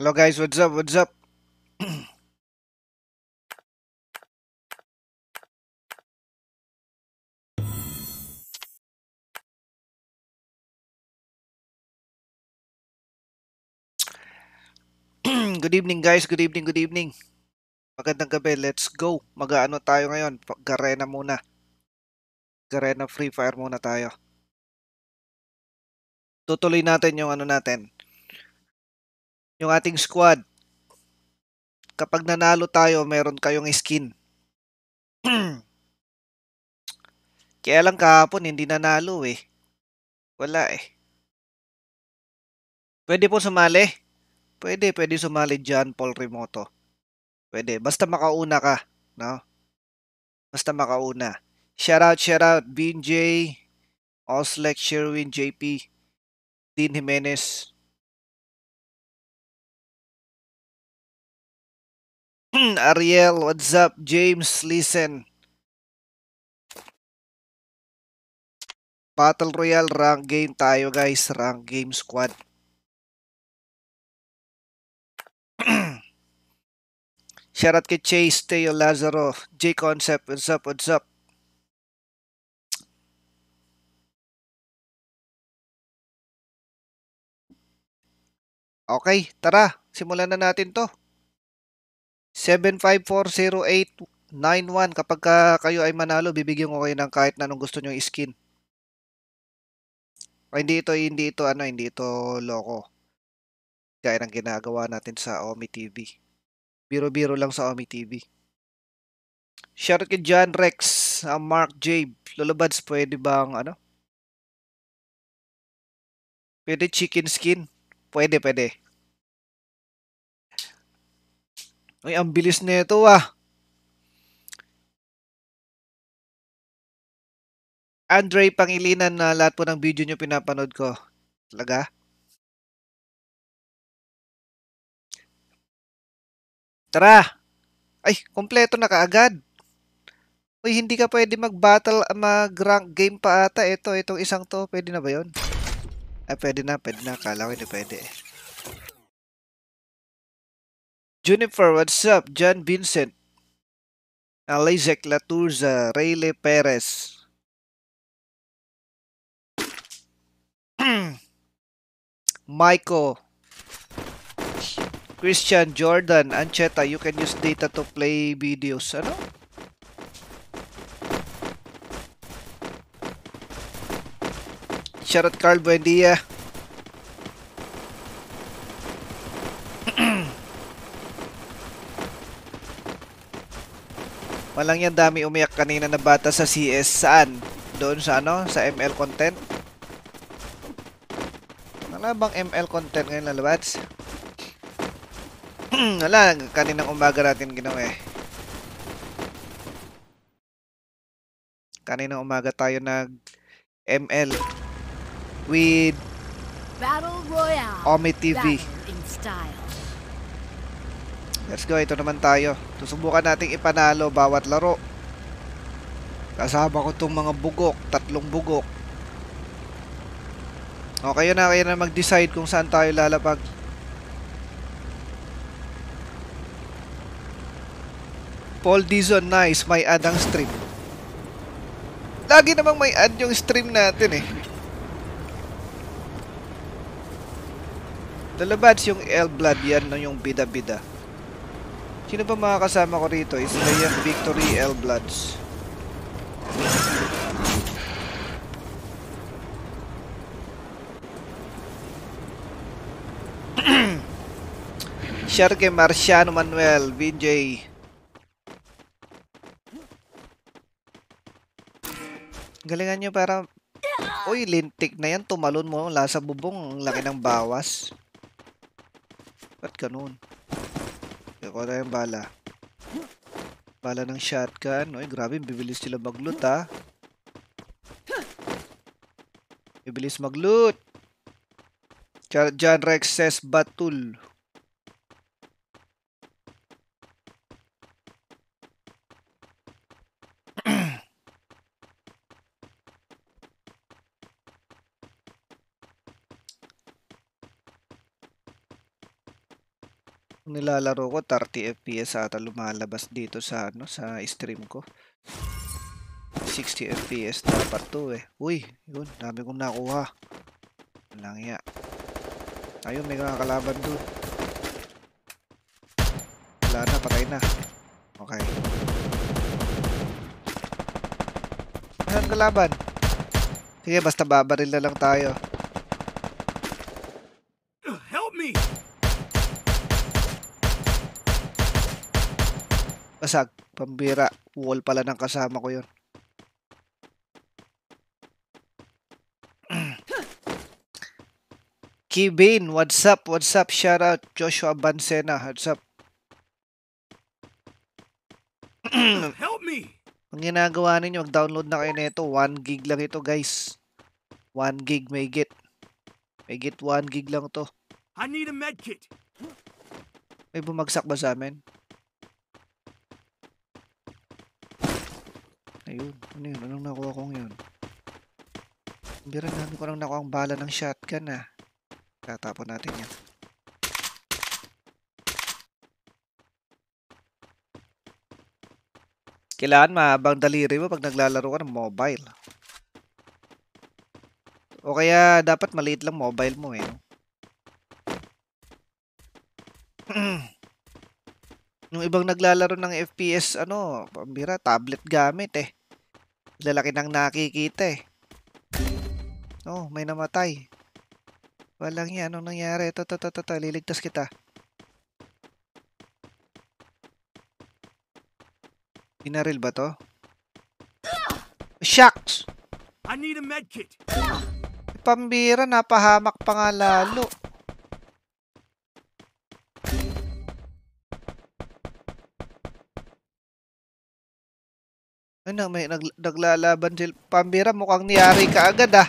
Hello guys, what's up? What's up? good evening guys, good evening, good evening. Magandang gabi, let's go. Mag-ano tayo ngayon? Garena muna. Garena Free Fire muna tayo. Tutuloy natin yung ano natin yung ating squad. Kapag nanalo tayo, meron kayong skin. Kaya lang kahapon, hindi nanalo eh. Wala eh. Pwede po sumali. Pwede, pwede sumali John Paul Remoto. Pwede. Basta makauna ka. No? Basta makauna. Shoutout, shoutout, BJ, Oslek, Sherwin, JP, Dean Jimenez, Hmm, Ariel, what's up? James, listen. Battle Royale rank game tayo guys, rank game squad. Shoutout kay Chase, Teo Lazaro, J Concept, what's up, what's up? Okay, tara, simulan na natin 'to. 7540891 kapag ka kayo ay manalo bibigyan ko kayo ng kahit na anong gusto niyo skin. O, hindi ito hindi ito ano hindi ito loko. Gaya ng ginagawa natin sa Omi TV. Biro-biro lang sa Omi TV. Shoutout kay John Rex, uh, Mark J. Lulabads, pwede bang ano? Pwede chicken skin? Pwede, pwede. Ay, ang bilis nito ah. Andre, pangilinan na lahat po ng video nyo pinapanood ko. Talaga? Tara! Ay, kompleto na kaagad. Uy, hindi ka pwede mag-battle, mag-rank game pa ata. Ito, itong isang to. Pwede na ba yon? Ay, ah, pwede na, pwede na. Kala ko hindi pwede eh. Juniper, what's up? John Vincent. Alizek Laturza. Rayleigh Perez. Hmm. Michael. Christian Jordan. Ancheta, you can use data to play videos. Ano? Shoutout Carl Buendia. Walang yan dami umiyak kanina na bata sa CS. Saan? Doon sa ano? Sa ML content? Wala bang ML content ngayon lalabats? Hmm, wala, kaninang umaga natin ginawa eh. Kaninang umaga tayo nag ML with Battle Royale Omi TV. Battle in style. Let's go, ito naman tayo. Susubukan nating ipanalo bawat laro. Kasama ko tong mga bugok, tatlong bugok. Okay na, kayo na mag-decide kung saan tayo lalapag. Paul Dizon, nice. May ad ang stream. Lagi namang may ad yung stream natin eh. Lalabats yung L-Blood yan, no, yung bida-bida. Sino ba mga kasama ko rito? Is Leon Victory L Bloods. Share kay Marciano Manuel, BJ. Galingan nyo para... Uy, lintik na yan. Tumalon mo. Lasa bubong. Ang laki ng bawas. Ba't ganun? Kuha tayo yung bala. Bala ng shotgun. Uy, grabe. Bibilis sila mag-loot, ha? Ah. Bibilis mag-loot. John Rex says batul. nilalaro ko 30 FPS ata lumalabas dito sa ano sa stream ko. 60 FPS dapat to eh. Uy, yun, dami kong nakuha. Lang ya. Ayun, may kakalaban do. Wala na, patay na. Okay. Anong kalaban? Sige, basta babaril na lang tayo. basag. Pambira. Wall pala ng kasama ko yon. Kibin, what's up? What's up? Shout out Joshua Bansena. What's up? Help me! Ang ginagawa ninyo, mag-download na kayo nito. 1 gig lang ito, guys. 1 gig may git. May git 1 gig lang to. I need a medkit. May bumagsak ba sa amin? Ayun, ano yun? Anong nakuha kong yun? Birang dami ko lang nakuha ang bala ng shotgun ah. Tatapon natin yan. Kailangan mahabang daliri mo pag naglalaro ka ng mobile. O kaya dapat maliit lang mobile mo eh. Yung ibang naglalaro ng FPS, ano, pambira, tablet gamit eh. Lalaki ng nakikita eh. Oh, may namatay. Walang yan. Anong nangyari? Ito, ito, ito, ito. Liligtas kita. Binaril ba to? Shucks! I need a medkit! Pambira, napahamak pa nga lalo. Ano, may nag naglalaban sila. Pambira, mukhang niyari ka agad ah.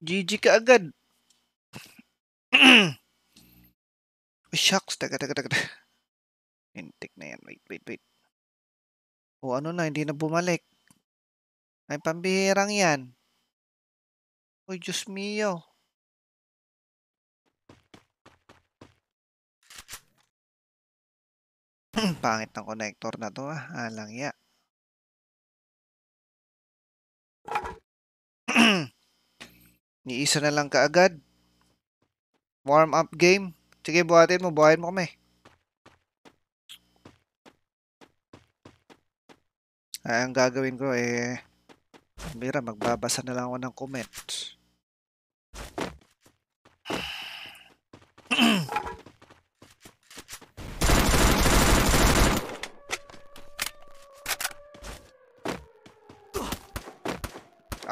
GG ka agad. Shucks, taga, taga, taga. Intik na yan. Wait, wait, wait. O ano na, hindi na bumalik. Ay, pambihirang yan. Uy, Diyos mio. Pangit ng connector na to ah. Alang ah, ya. Niisa na lang kaagad. Warm up game. Sige, buhatin mo. Buhatin mo kami. Ay, ah, ang gagawin ko eh... Mira, magbabasa na lang ako ng comments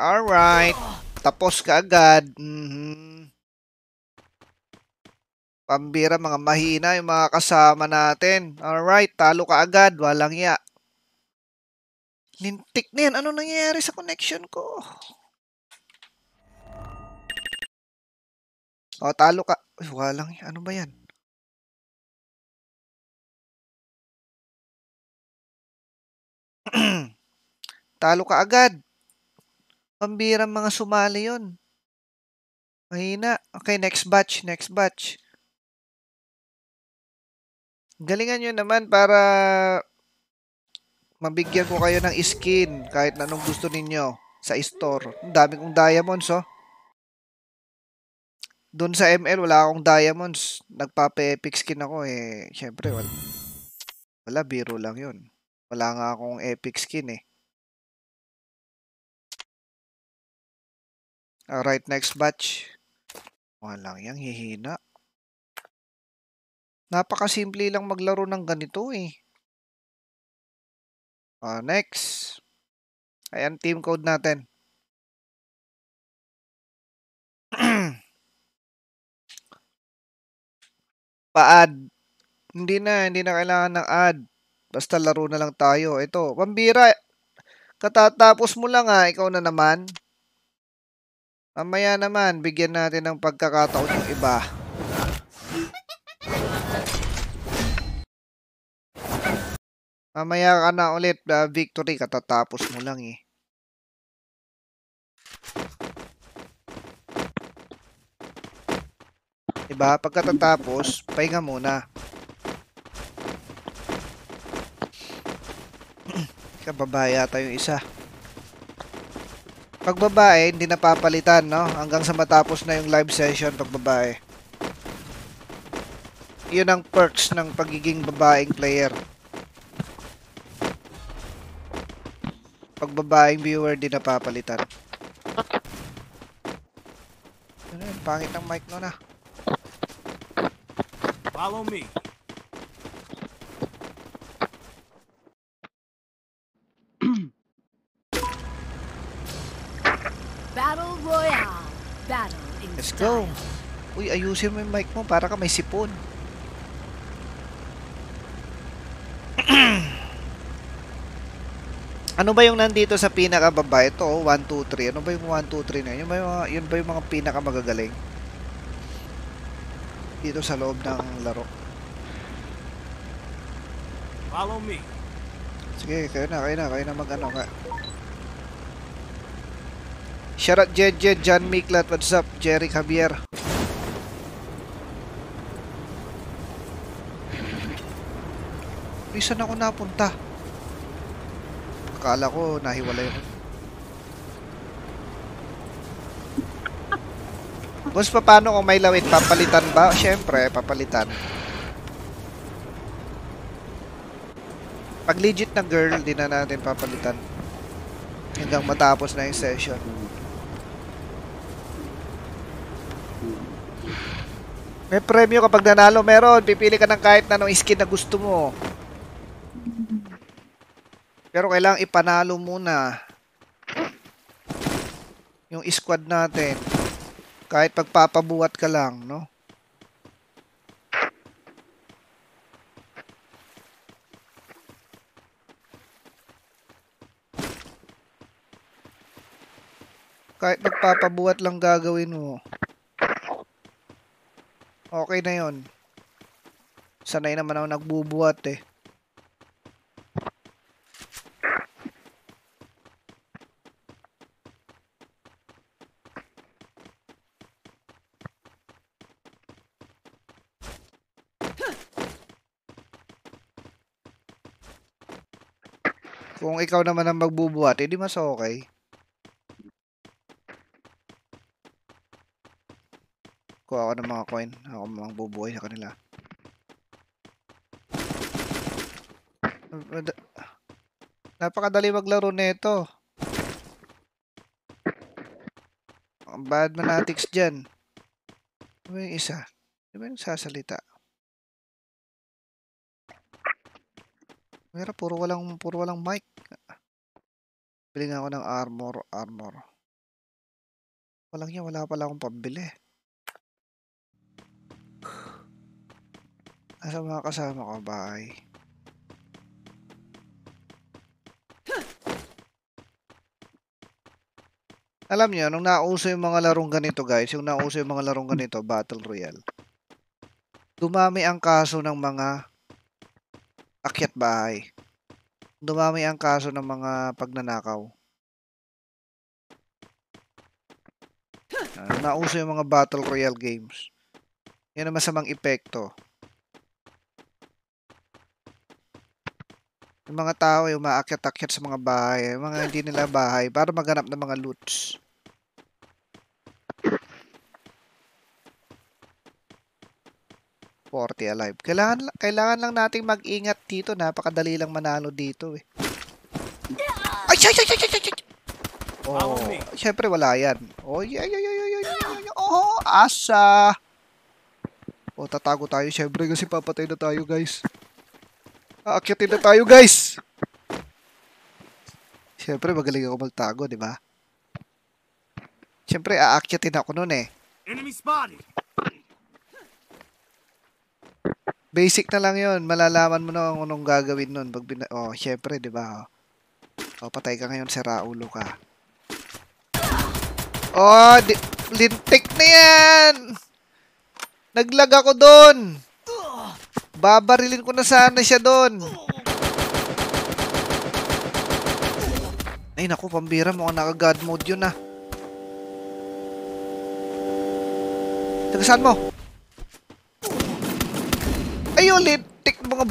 Alright. Tapos ka agad. Mm-hmm. Pambira, mga mahina yung mga kasama natin. Alright, talo ka agad. Walang iya. Lintik na yan. Ano nangyayari sa connection ko? O, talo ka. Uy, walang iya. Ano ba yan? talo ka agad. Pambirang mga sumali yon. Mahina. Okay, next batch, next batch. Galingan nyo naman para mabigyan ko kayo ng skin kahit anong gusto ninyo sa store. Ang dami kong diamonds, oh. Doon sa ML, wala akong diamonds. Nagpape-epic skin ako, eh. Siyempre, wala. Wala, biro lang yun. Wala nga akong epic skin, eh. Alright, ah, next batch. Walang yang hihina. Napakasimple lang maglaro ng ganito eh. Uh, next. Ayan, team code natin. Pa-add. Hindi na, hindi na kailangan ng add. Basta laro na lang tayo. Ito, pambira. Katatapos mo lang ha, ah. ikaw na naman. Mamaya naman, bigyan natin ng pagkakataon yung iba. Mamaya ka na ulit, uh, victory, katatapos mo lang eh. Diba? Pagkatatapos, pahinga muna. Kababaya yung isa. Pag babae, hindi napapalitan, no? Hanggang sa matapos na yung live session pag babae. Yun ang perks ng pagiging babaeng player. Pag babaeng viewer, di napapalitan. Ano yun? Pangit ang mic no na ah. Follow me. go. Uy, ayusin mo yung mic mo para ka may sipon. ano ba yung nandito sa pinakababa? Ito, 1, 2, 3. Ano ba yung 1, 2, 3 na yun? Yung ba yun ba yung mga pinakamagagaling? Dito sa loob ng laro. Follow me. Sige, kayo na, kayo na, kayo na mag-ano ka. Shoutout Jed Jed, John Miklat, what's up? Jerry Javier. Uy, saan ako napunta? Akala ko nahiwalay ako. Boss, paano kung may lawit? Papalitan ba? Siyempre, papalitan. Pag legit na girl, din na natin papalitan. Hanggang matapos na yung session. May premyo kapag nanalo. Meron. Pipili ka ng kahit anong skin na gusto mo. Pero kailangan ipanalo muna yung squad natin. Kahit pagpapabuhat ka lang, no? Kahit magpapabuhat lang gagawin mo. Okay na yon. Sanay naman ako nagbubuhat eh. Kung ikaw naman ang magbubuhat, edi eh, mas okay. ako ng mga coin. Ako mga bubuhay sa kanila. Napakadali maglaro nito. bad manatics dyan. Ano isa? Di ba yung sasalita? Pero puro walang, puro walang mic. Bili nga ako ng armor, armor. Walang niya wala pala akong pambili. Nasa mga kasama ko bahay. Alam niyo, nung nauso yung mga larong ganito guys, yung nauso yung mga larong ganito, Battle Royale, dumami ang kaso ng mga akyat bahay. Dumami ang kaso ng mga pagnanakaw. Uh, nauso yung mga Battle Royale games. Yan ang masamang epekto. Yung mga tao ay umaakyat-akyat sa mga bahay. Yung mga hindi nila bahay para maganap ng mga loots. Forty alive. Kailangan, kailangan lang nating mag-ingat dito. Napakadali lang manalo dito eh. Ay, ay, ay, ay, ay, ay. Oh, eh. syempre wala yan. Oh, ay, ay, ay, ay, ay, ay, Oh, asa. Oh, tatago tayo syempre kasi papatay na tayo guys. Aakyatin na tayo, guys! Siyempre, magaling ako magtago, di ba? Siyempre, aakyatin ako nun eh. Basic na lang yon Malalaman mo na kung anong gagawin nun. Pag bina oh, siyempre, di ba? Oh. oh patay ka ngayon, sira ulo ka. Oh, lintik na yan! Naglag ako doon! Babarilin ko na sana siya doon. Ay nako, pambira. mo naka-god mode yun ah. Taga mo? Ay ulit. Tik mga...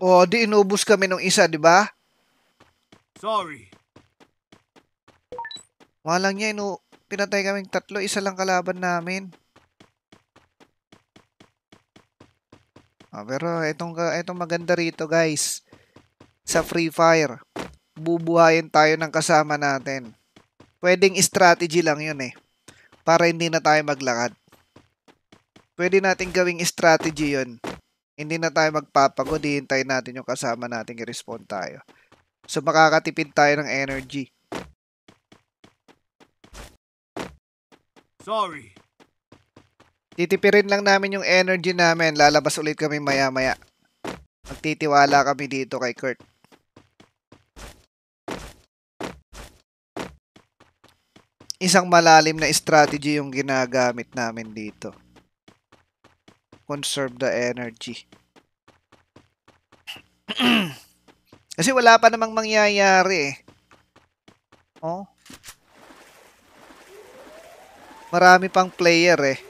Oh, di inubos kami nung isa, di ba? Sorry. Walang niya, inu... Pinatay kaming tatlo. Isa lang kalaban namin. Ah, pero etong itong maganda rito guys. Sa Free Fire. Bubuhayin tayo ng kasama natin. Pwedeng strategy lang yun eh. Para hindi na tayo maglakad. Pwede nating gawing strategy yun. Hindi na tayo magpapagod. hintayin natin yung kasama natin. I-respond tayo. So makakatipid tayo ng energy. Sorry, Titipirin lang namin yung energy namin. Lalabas ulit kami maya-maya. Magtitiwala kami dito kay Kurt. Isang malalim na strategy yung ginagamit namin dito. Conserve the energy. Kasi wala pa namang mangyayari eh. Oh. Marami pang player eh.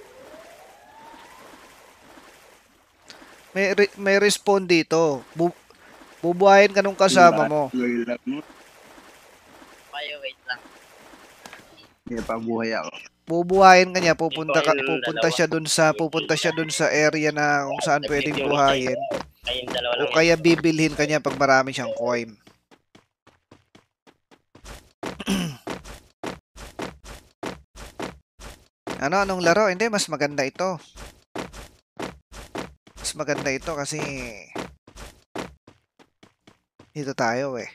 may, re- may respond dito. Bu- bubuhayin ka nung kasama mo. Kayo, wait lang. Hindi pa buhay ako. Bubuhayin ka niya, pupunta ka, pupunta siya doon sa pupunta siya doon sa area na kung saan pwedeng buhayin. Kayong O kaya bibilhin ka niya pag marami siyang coin. ano anong laro? Hindi mas maganda ito maganda ito kasi dito tayo eh.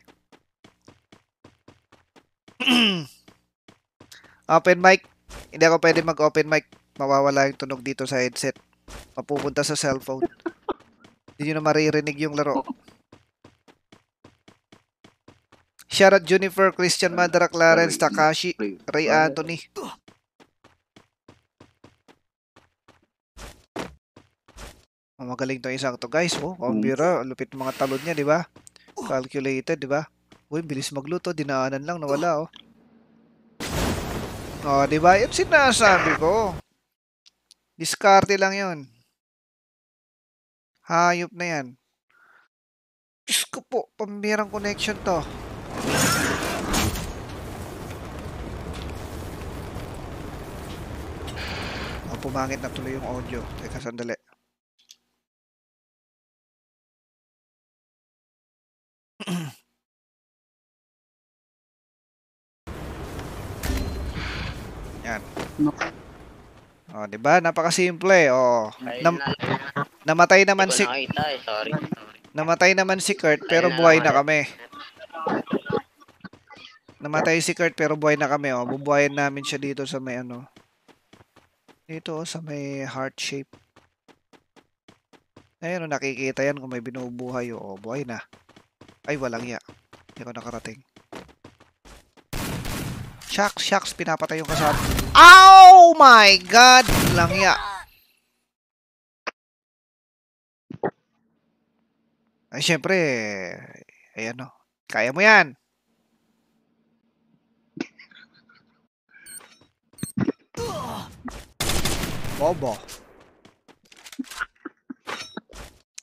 open mic. Hindi ako pwede mag-open mic. Mawawala yung tunog dito sa headset. Mapupunta sa cellphone. Hindi nyo na maririnig yung laro. Shoutout Juniper, Christian Madara, Clarence, Takashi, Ray Anthony. Oh, magaling to isang to guys. Oh, computer. Hmm. Lupit ng mga talon niya, di ba? Oh. Calculated, di ba? Uy, bilis magluto. Dinaanan lang. Nawala, oh. Oh, di ba? Yung sinasabi ko. Diskarte lang yon. Hayop na yan. Diyos ko po. Pambirang connection to. Oh, pumangit na tuloy yung audio. Teka, sandali. Yan. No. Oh, 'di ba? Napakasimple. Oh. Nam namatay naman si nakita, eh. sorry. Namatay naman si Kurt pero buhay na kami. Namatay si Kurt pero buhay na kami. Oh, bubuhayin namin siya dito sa may ano. Dito oh, sa may heart shape. Ayun, oh, nakikita yan kung may binubuhay. Oh, buhay na. Ay, walang ya. Hindi ako nakarating. Shucks, shucks. Pinapatay yung kasama. Oh my God! Walang ya. Ay, syempre. Eh, Ayan o. Kaya mo yan. Bobo.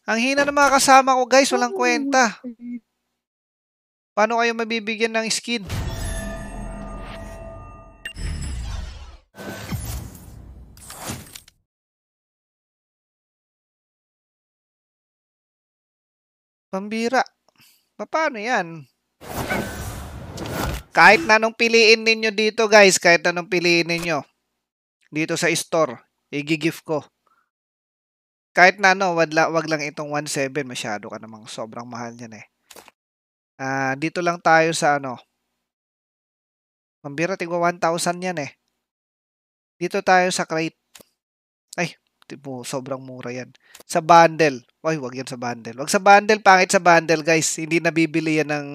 Ang hina ng mga kasama ko, guys. Walang kwenta. Paano kayo mabibigyan ng skin? Pambira. Paano yan? Kahit na nung piliin ninyo dito guys, kahit na nung piliin ninyo dito sa store, i-gift ko. Kahit na no, wag, wag lang itong 1.7, masyado ka namang sobrang mahal niyan eh. Ah, dito lang tayo sa ano. Mambira, tigwa 1,000 yan eh. Dito tayo sa crate. Ay, tipo, sobrang mura yan. Sa bundle. Hoy, wag yan sa bundle. Wag sa bundle, pangit sa bundle guys. Hindi nabibili yan ng...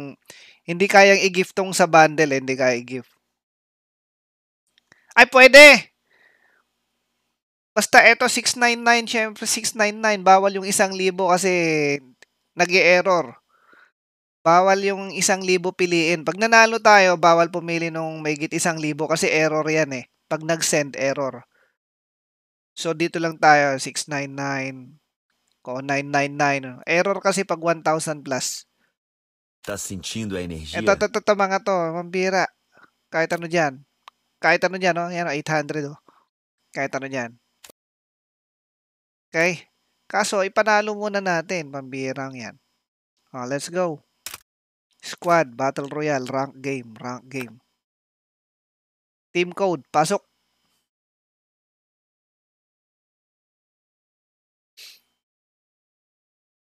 Hindi kayang i-giftong sa bundle, eh. hindi kaya i-gift. Ay, pwede! Basta ito 699, syempre 699. Bawal yung 1,000 kasi nag error bawal yung isang libo piliin. Pag nanalo tayo, bawal pumili nung may git isang libo kasi error yan eh. Pag nag-send, error. So, dito lang tayo, 699 ko 999. Error kasi pag 1,000 plus. Ta sentindo a energia? Ito, ito, ito, ito mga to, mambira. Kahit ano dyan. Kahit ano dyan, no? Oh. Yan, 800, oh. Kahit ano dyan. Okay? Kaso, ipanalo muna natin. Pambirang yan. Oh, let's go. Squad, Battle Royale, Rank Game, Rank Game. Team Code, pasok.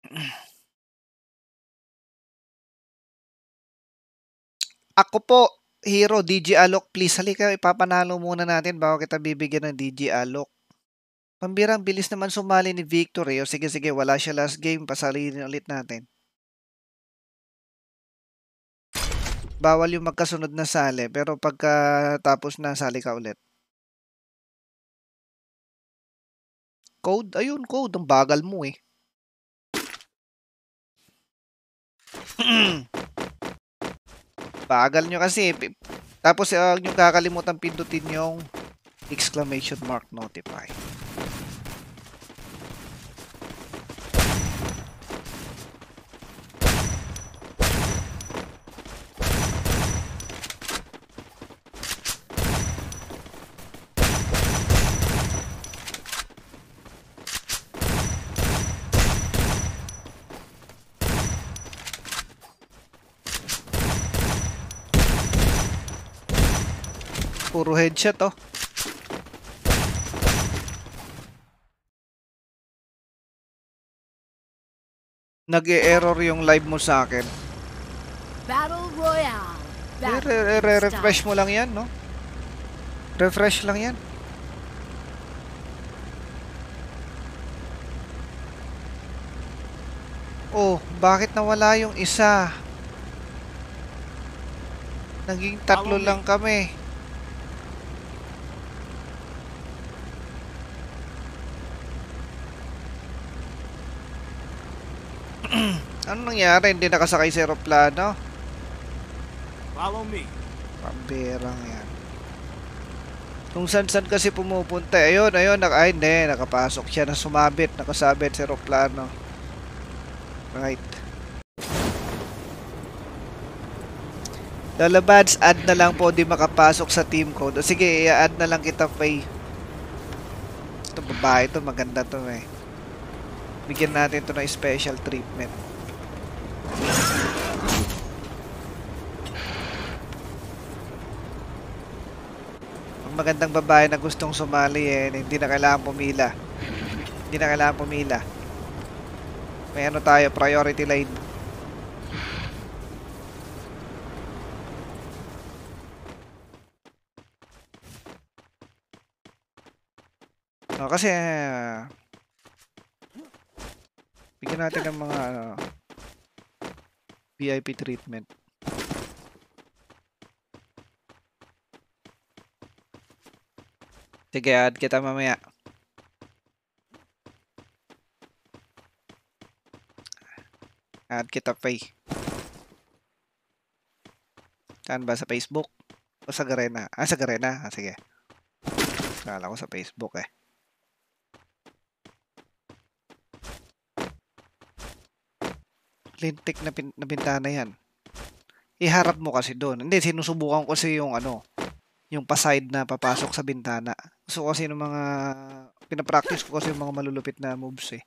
Ako po, Hero, DJ Alok, please. Halika, ipapanalo muna natin bago kita bibigyan ng DJ Alok. Pambirang bilis naman sumali ni Victor eh. O sige, sige, wala siya last game. Pasalinin ulit natin. bawal yung magkasunod na sali, pero pagkatapos na sali ka ulit. Code? Ayun, code. Ang bagal mo eh. bagal nyo kasi. Eh. Tapos, eh, huwag uh, nyo kakalimutan pindutin yung exclamation mark notify. Puro headshot oh. Nag-e-error yung live mo sa akin. Battle Royale. Re-refresh -re -re mo lang 'yan, no? Refresh lang 'yan. Oh, bakit nawala yung isa? Naging tatlo lang kami. Ano nangyari? Hindi nakasakay sa aeroplano? Follow me. Pambirang yan. Kung saan-saan kasi pumupunta. Eh, ayun, ayun. Nak ay, hindi. Nakapasok siya. na sumabit. Nakasabit sa aeroplano. Right. Lalabads, add na lang po. Di makapasok sa team code. sige, i-add na lang kita, Faye. Ito, babae to. Maganda to, eh. Bigyan natin to ng special treatment. Ang magandang babae na gustong sumali eh, hindi na kailangan pumila. Hindi na kailangan pumila. May ano tayo, priority lane. No, oh, kasi eh, bigyan natin ng mga ano VIP treatment. Sige, add kita mamaya. Add kita pay. Saan ba? Sa Facebook? O oh, sa Garena? Ah, sa Garena. Ah, sige. Kala ko sa Facebook eh. lintik na, pin, na bintana yan. Iharap mo kasi doon. Hindi, sinusubukan ko kasi yung ano, yung pa-side na papasok sa bintana. So kasi ng mga, pinapractice ko kasi yung mga malulupit na moves eh.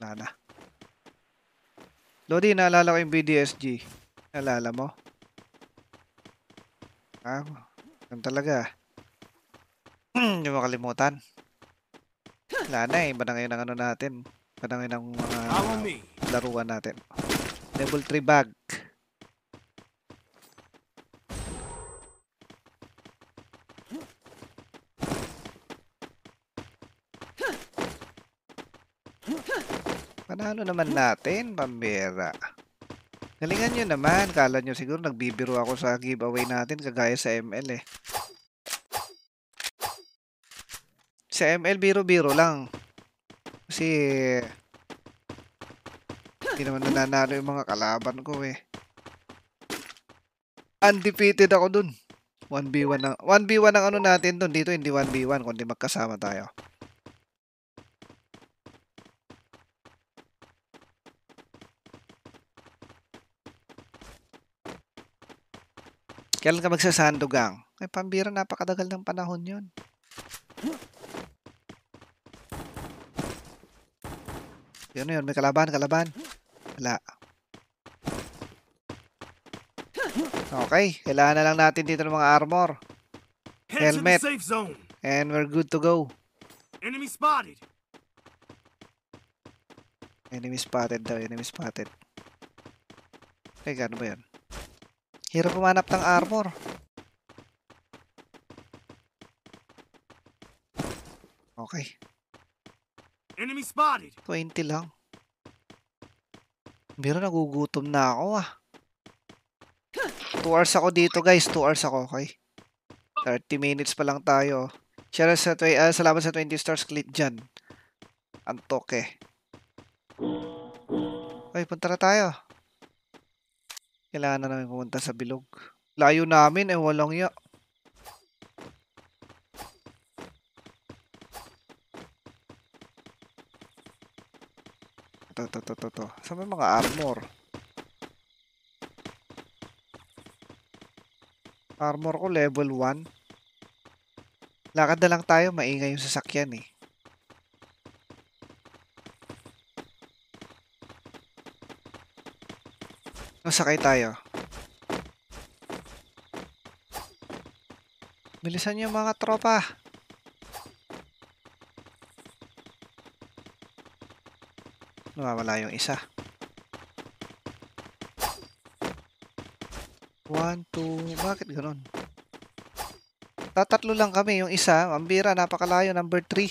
Wala na. Lodi, naalala ko yung BDSG. Naalala mo? Ah, ganun talaga. Hindi hmm, makalimutan. Wala na eh. Iba na ngayon ang ano natin. Panangin ang mga laruan natin. Level 3 bag. Panalo naman natin, pambira. Galingan nyo naman. Kala nyo siguro nagbibiro ako sa giveaway natin kagaya sa ML eh. Sa ML, biro-biro lang. Kasi, hindi naman nananalo yung mga kalaban ko eh. Undefeated ako dun. 1v1 ng 1v1 ang ano natin doon dito hindi 1v1 kundi magkasama tayo. Kailan ka magsasandugang? Ay pambira napakadagal ng panahon 'yon. Yun na yun. May kalaban, kalaban. Wala. Okay. Kailangan na lang natin dito ng mga armor. Helmet. And we're good to go. Enemy spotted. Enemy spotted daw. Enemy spotted. Okay, ano ba yun? Hirap pumanap ng armor. Okay. Enemy spotted. 20 lang. Biro nagugutom na ako ah. 2 hours ako dito guys. 2 hours ako, okay? 30 minutes pa lang tayo. Share sa uh, salamat sa 20 stars click dyan. Ang toke. Okay, punta na tayo. Kailangan na namin pumunta sa bilog. Layo namin, eh walang ya. to, to, to, to, to. Saan may mga armor? Armor ko level 1. Lakad na lang tayo, maingay yung sasakyan eh. Masakay tayo. Bilisan niyo mga tropa. Nawawala yung isa. 1, 2, bakit ganun? Tatatlo lang kami, yung isa, Mambira, napakalayo, number 3.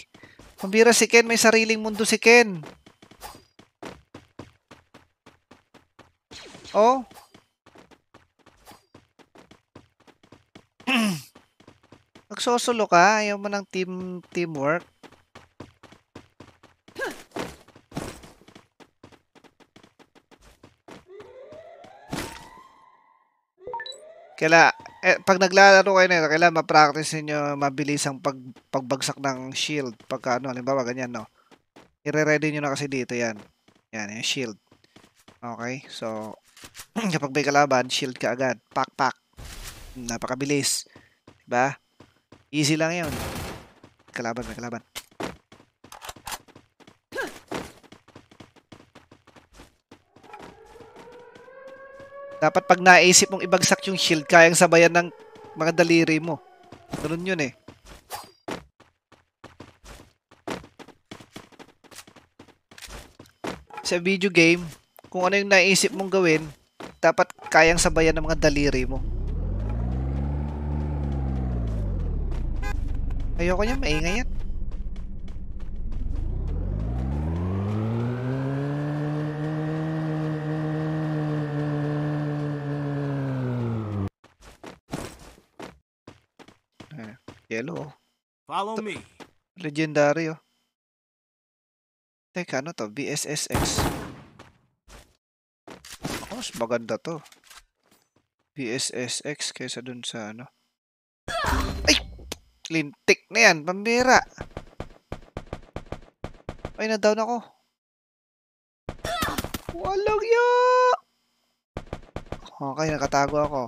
Mambira, si Ken, may sariling mundo si Ken. Oh. Nagsosolo ka, ayaw mo ng team, teamwork. Kaya eh, pag naglalaro kayo nito, kailangan ma-practice niyo mabilis ang pag, pagbagsak ng shield. Pagka ano, halimbawa ganyan, no? I-ready niyo na kasi dito yan. Yan, yung shield. Okay, so, kapag may kalaban, shield ka agad. Pak, pak. Napakabilis. 'Di ba? Easy lang 'yon. Kalaban, may kalaban. Dapat pag naisip mong ibagsak yung shield, kayang sabayan ng mga daliri mo. Ganun yun eh. Sa video game, kung ano yung naisip mong gawin, dapat kayang sabayan ng mga daliri mo. Ayoko niya, maingay yan. yellow. Follow me. Legendary oh. Teka, ano to? BSSX. Oh, mas maganda to. BSSX kaysa dun sa ano. Ay! Lintik na yan. Pambira. Ay, na-down ako. Walang yak! Okay, nakatago ako.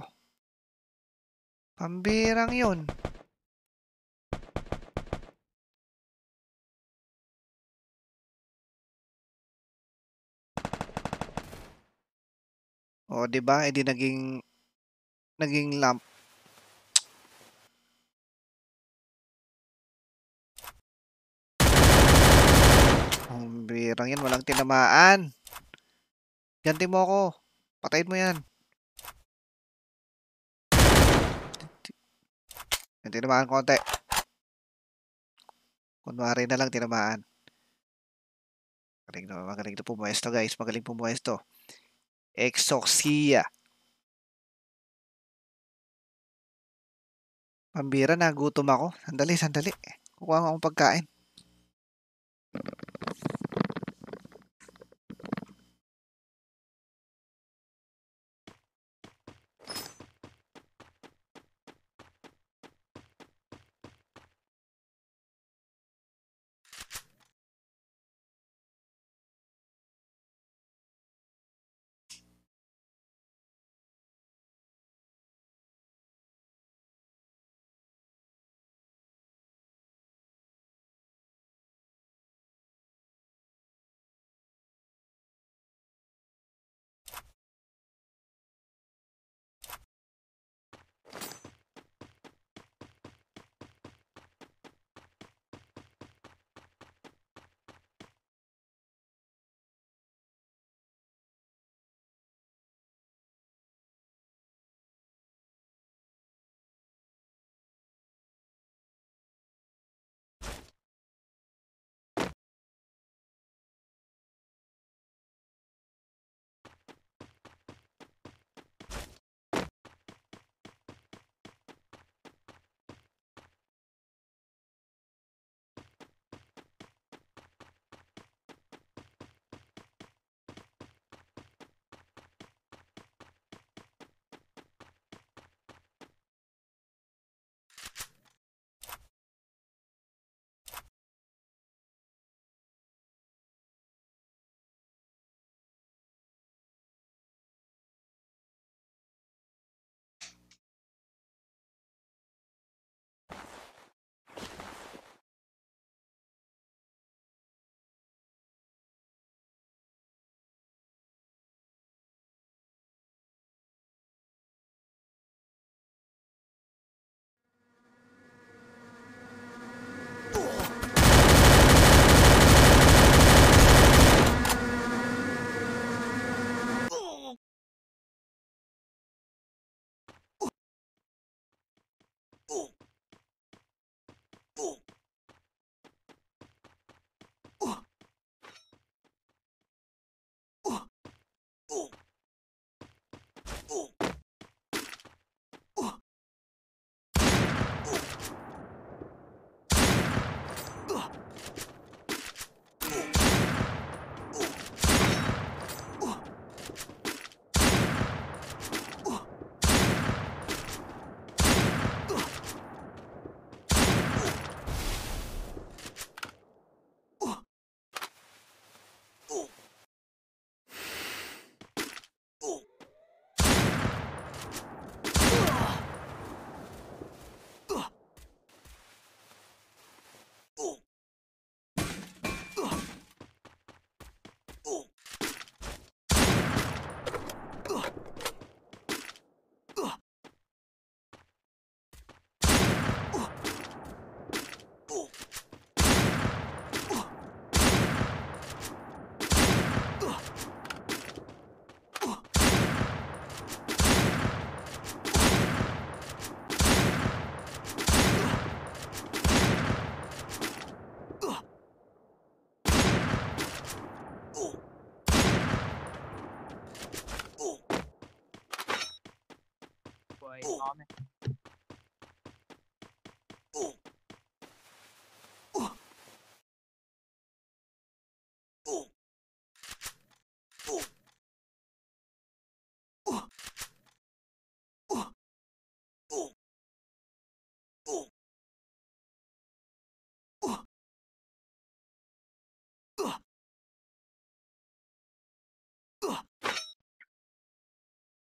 Pambirang yun. O, di ba? Hindi eh, naging naging lamp. Ang birang yan. Walang tinamaan. Ganti mo ako. Patayin mo yan. Tinamaan konti. Kunwari na lang tinamaan. Magaling na, magaling na pumuesto guys. Magaling pumuesto. Exorcia. Pambira, nagutom ako. Sandali, sandali. Kukuha ko akong pagkain. economic.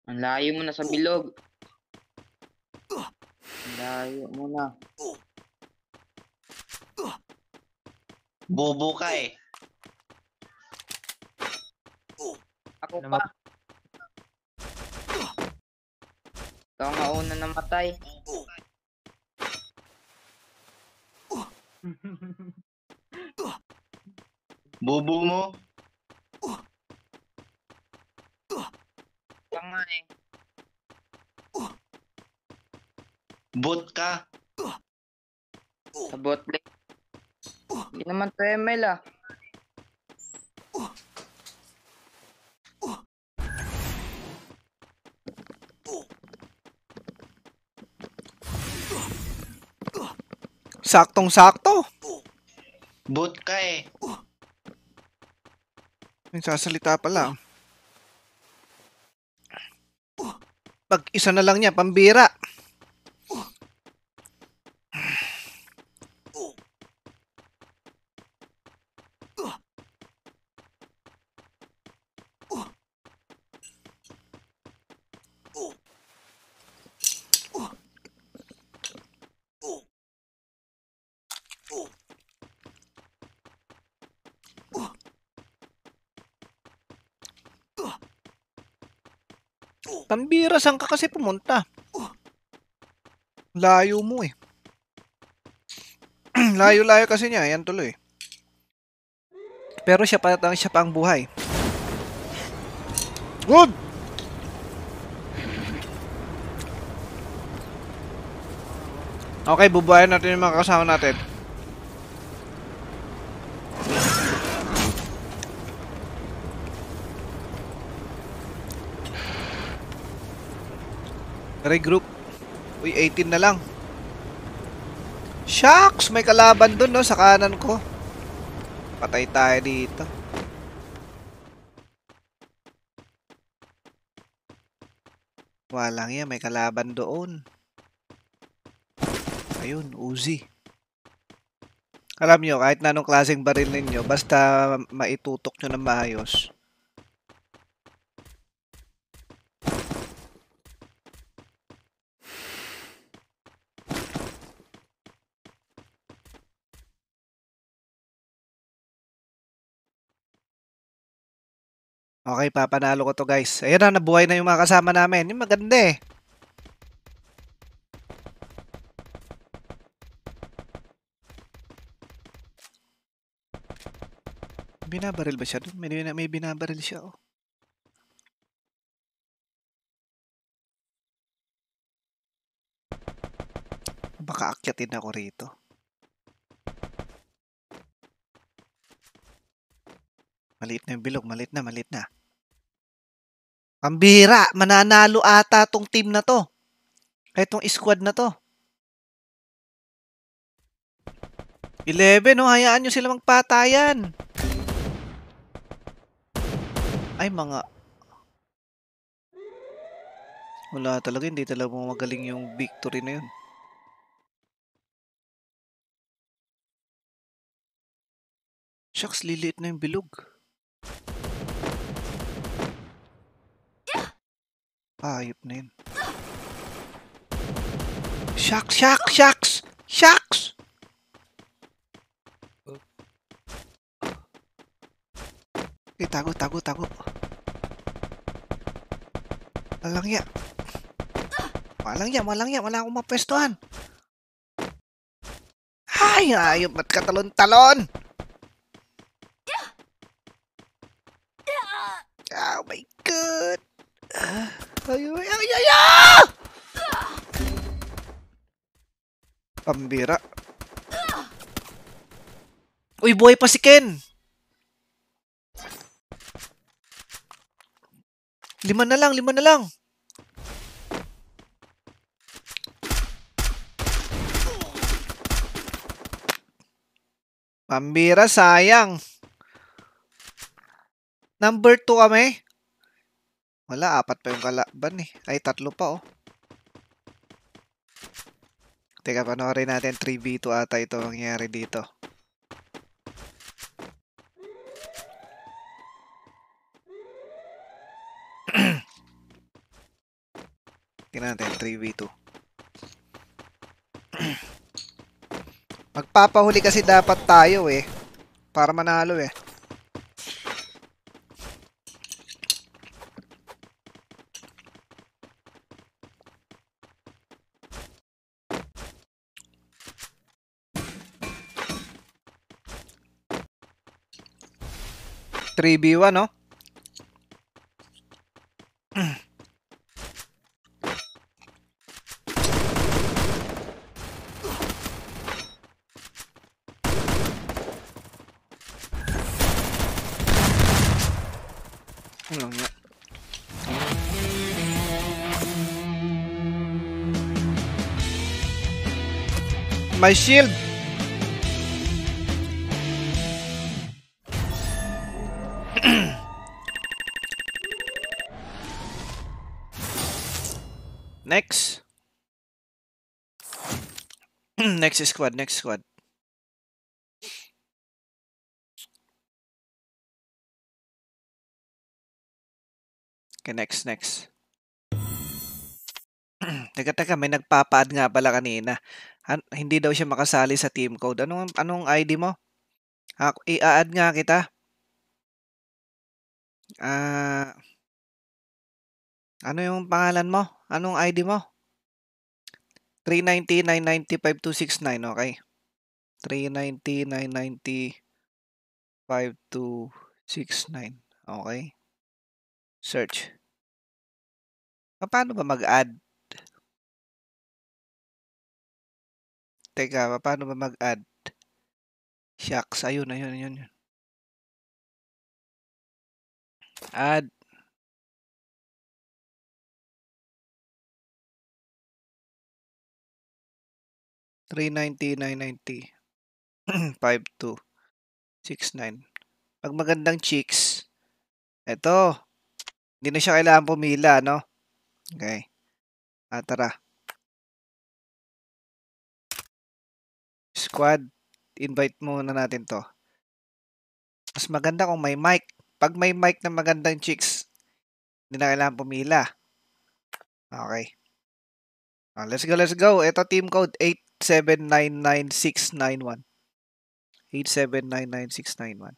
Ang layo mo na sa bilog. Layo mo na. Bobo ka eh. Ako pa. Ito ang mauna namatay. Bobo mo? Ito nga eh. Bot ka. Sa bot lane. Hindi naman to ML ah. Saktong-sakto. Bot ka eh. May sasalita pala. Pag isa na lang niya, pambira. Pero saan ka kasi pumunta? Oh. Layo mo eh. Layo-layo kasi niya, yan tuloy. Pero siya pa lang siya pa ang buhay. Good. Okay, bubuhayin natin yung mga kasama natin. Regroup. Uy, 18 na lang. Shucks! May kalaban dun, no? Sa kanan ko. Patay tayo dito. Walang yan. May kalaban doon. Ayun, Uzi. Alam nyo, kahit na anong klaseng baril ninyo, basta maitutok nyo ng maayos, Okay, papanalo ko to guys. Ayan na, nabuhay na yung mga kasama namin. Yung maganda eh. Binabaril ba siya doon? May, may binabaril siya oh. Baka akyatin ako rito. Maliit na yung bilog. Maliit na, maliit na. Ang Mananalo ata tong team na to. Itong squad na to. 11, no? Hayaan nyo sila magpatayan. Ay, mga... Wala talaga. Hindi talaga magaling yung victory na yun. Shucks, liliit na yung bilog. Hayop na yun. Shucks, shucks, shucks! Shucks! Okay, tago, tago, tago. Malangya. malang malangya. Wala akong mapestuhan. Ay, ayop. Ba't ka talon-talon? Ayo, ayo, ayo! Ah! Pambira. Uy, buhay pa si Ken! Lima na lang, lima na lang! Pambira, sayang. Number 2 kami. Wala, apat pa yung kalaban eh. Ay, tatlo pa oh. Teka, panoorin natin 3v2 ata ito nangyari dito. Tingnan natin, 3v2. Magpapahuli kasi dapat tayo eh. Para manalo eh. 3v1, no? Ano My shield! Next squad, next squad. Okay, next, next. teka, teka, may nagpapaad nga pala kanina. An hindi daw siya makasali sa team code. Anong, anong ID mo? Ah, I-add nga kita. Ah... Uh, ano yung pangalan mo? Anong ID mo? 390, Okay. 390, Okay. Search. Ah, paano ba mag-add? Teka, paano ba mag-add? Shucks, ayun, ayun, ayun, ayun. Add 390, 52, 69. Pag magandang chicks, eto, hindi na siya kailangan pumila, no? Okay. Ah, tara. Squad, invite muna natin to. Mas maganda kung may mic. Pag may mic na magandang chicks, hindi na kailangan pumila. Okay. Ah, let's go, let's go. Ito team code 8 seven nine nine six nine one. Eight seven nine nine six nine one.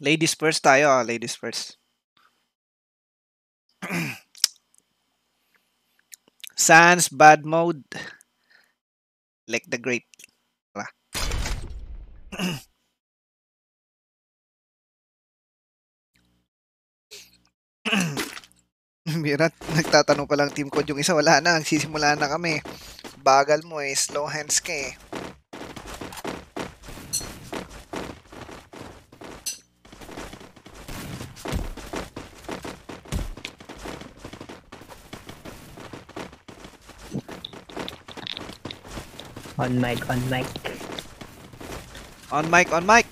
Ladies first tayo ah, ladies first. Sans bad mode. Like the great. Mira, nagtatanong pa lang team code yung isa. Wala na, nagsisimula na kami. Bagal mo eh, slow hands ka eh. On mic, on mic. On mic, on mic!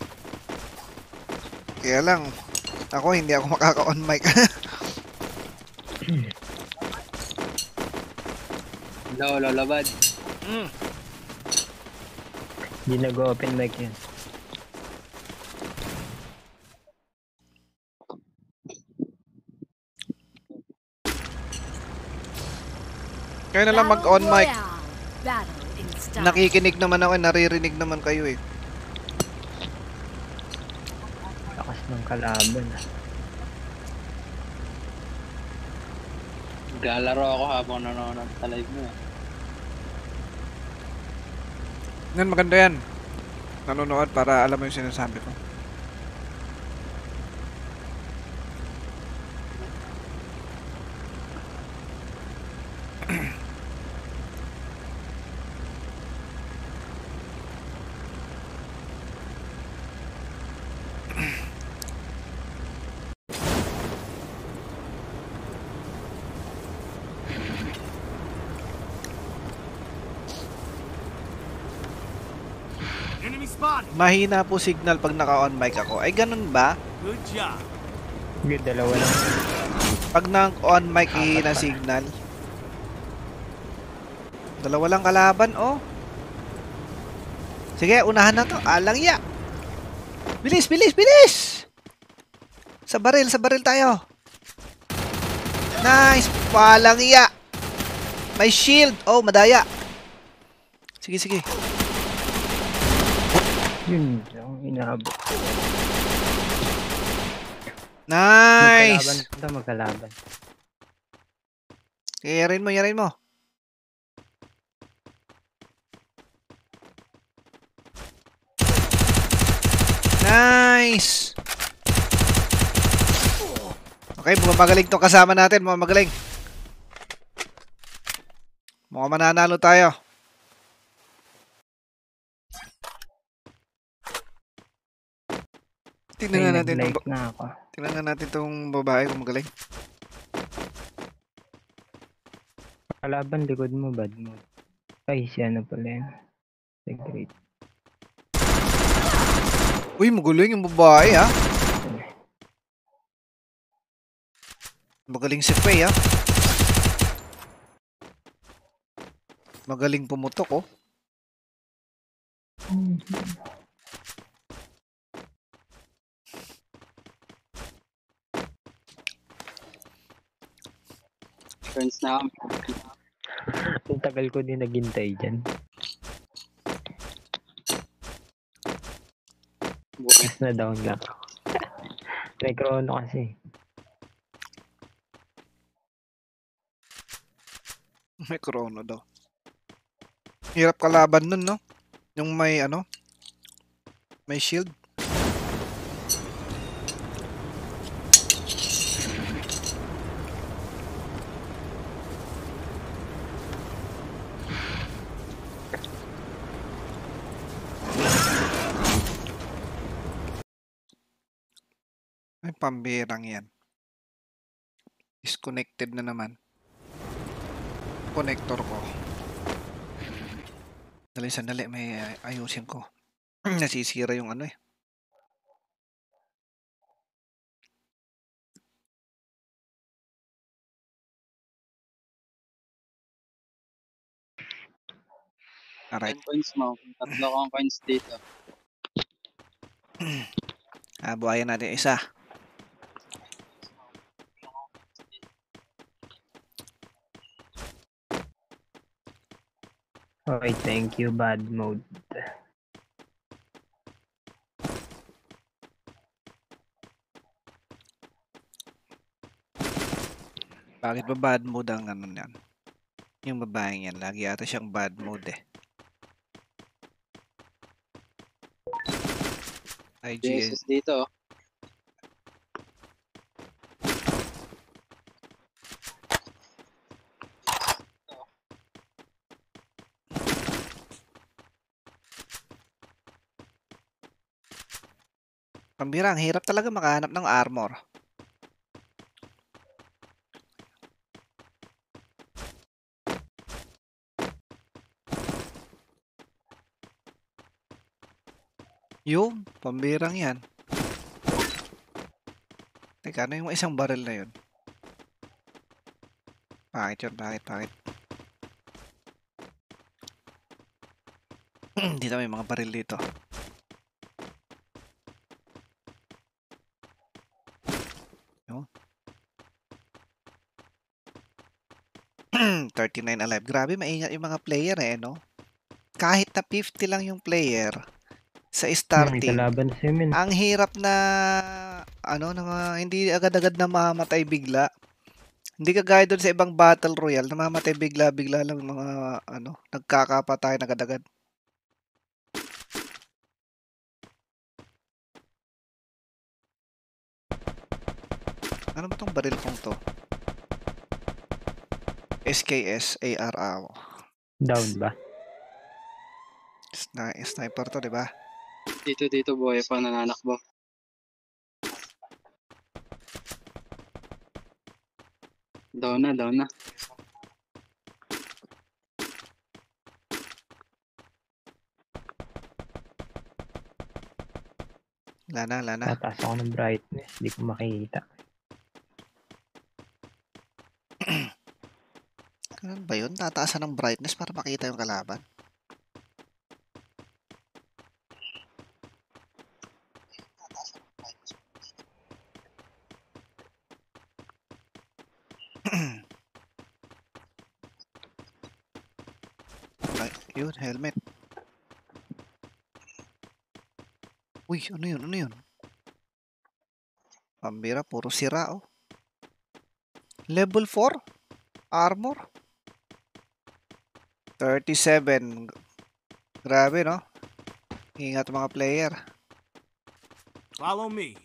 Kaya lang, ako hindi ako makaka-on mic. Hello, Lola Bad. Mm. Hindi nag-open mic yan. Kaya na lang mag-on mic. Nakikinig naman ako, naririnig naman kayo eh. Lakas ng kalaban ah. Naglalaro ako habang nanonood sa live mo. Eh. Yan, maganda yan. Nanonood para alam mo yung sinasabi ko. Mahina po signal pag naka-on mic ako. Ay, ganun ba? Good job. Okay, dalawa lang. Pag naka on mic, hihina eh, signal. Dalawa lang kalaban, oh. Sige, unahan na to. Alang ah, ya. Bilis, bilis, bilis! Sa baril, sa baril tayo. Nice! Palang iya! May shield! Oh, madaya! Sige, sige. Yun lang, inaabot ko. Nice! Magkalaban. Ito, magkalaban. Yarin mo, yarin mo. Nice! Okay, bumagaling tong kasama natin. Mukhang magaling. Mukhang mananalo tayo. Tingnan natin. nag na ako. Tingnan natin tong babae kung magaling. Kalaban likod mo, bad mo. Ay, si ano pala yan. The great. Uy, magaling yung babae ha. Ah. Magaling si Faye ha. Ah. Magaling pumutok oh. Mm -hmm. friends na kami. Ang tagal ko din naghintay dyan. Bukas na down lang. May chrono kasi. May chrono daw. Hirap kalaban nun, no? Yung may ano? May shield. Pambirang yan. Disconnected na naman. Connector ko. Dali, sandali. May eh, ayusin ko. Nasisira yung ano eh. Alright. coins mo. Tatlo kong coins dito. ah, buhayan natin isa. Okay, thank you, bad mode. Bakit ba bad mode ang ano yan? Yung babaeng yan, lagi ata siyang bad mode eh. IGN. Jesus dito. Oh. tumira. Ang hirap talaga makahanap ng armor. Yung, pambirang yan. Teka, ano yung isang barrel na yun? Bakit yun? Bakit? Bakit? dito may mga barrel dito. 39 alive. Grabe, maingat yung mga player eh, no? Kahit na 50 lang yung player sa starting. Yeah, ang hirap na ano na mga, hindi agad-agad na mamatay bigla. Hindi ka gaya doon sa ibang battle royale, namamatay bigla-bigla lang mga ano, nagkakapatay na agad-agad. Ano ba tong baril kong to? SKS ARR. Down ba? Sni sniper to, di ba? Dito, dito, boy. Pa nananakbo. Down na, down na. Lana, lana. Tataas ako ng brightness. Hindi ko makikita. Ganun ba yun? Tataasan ng brightness para makita yung kalaban? right, yun, helmet. Uy, ano yun? Ano yun? Pambira, puro sira, oh. Level 4? Armor? 37. Grabe, no? Ingat mga player. Follow me.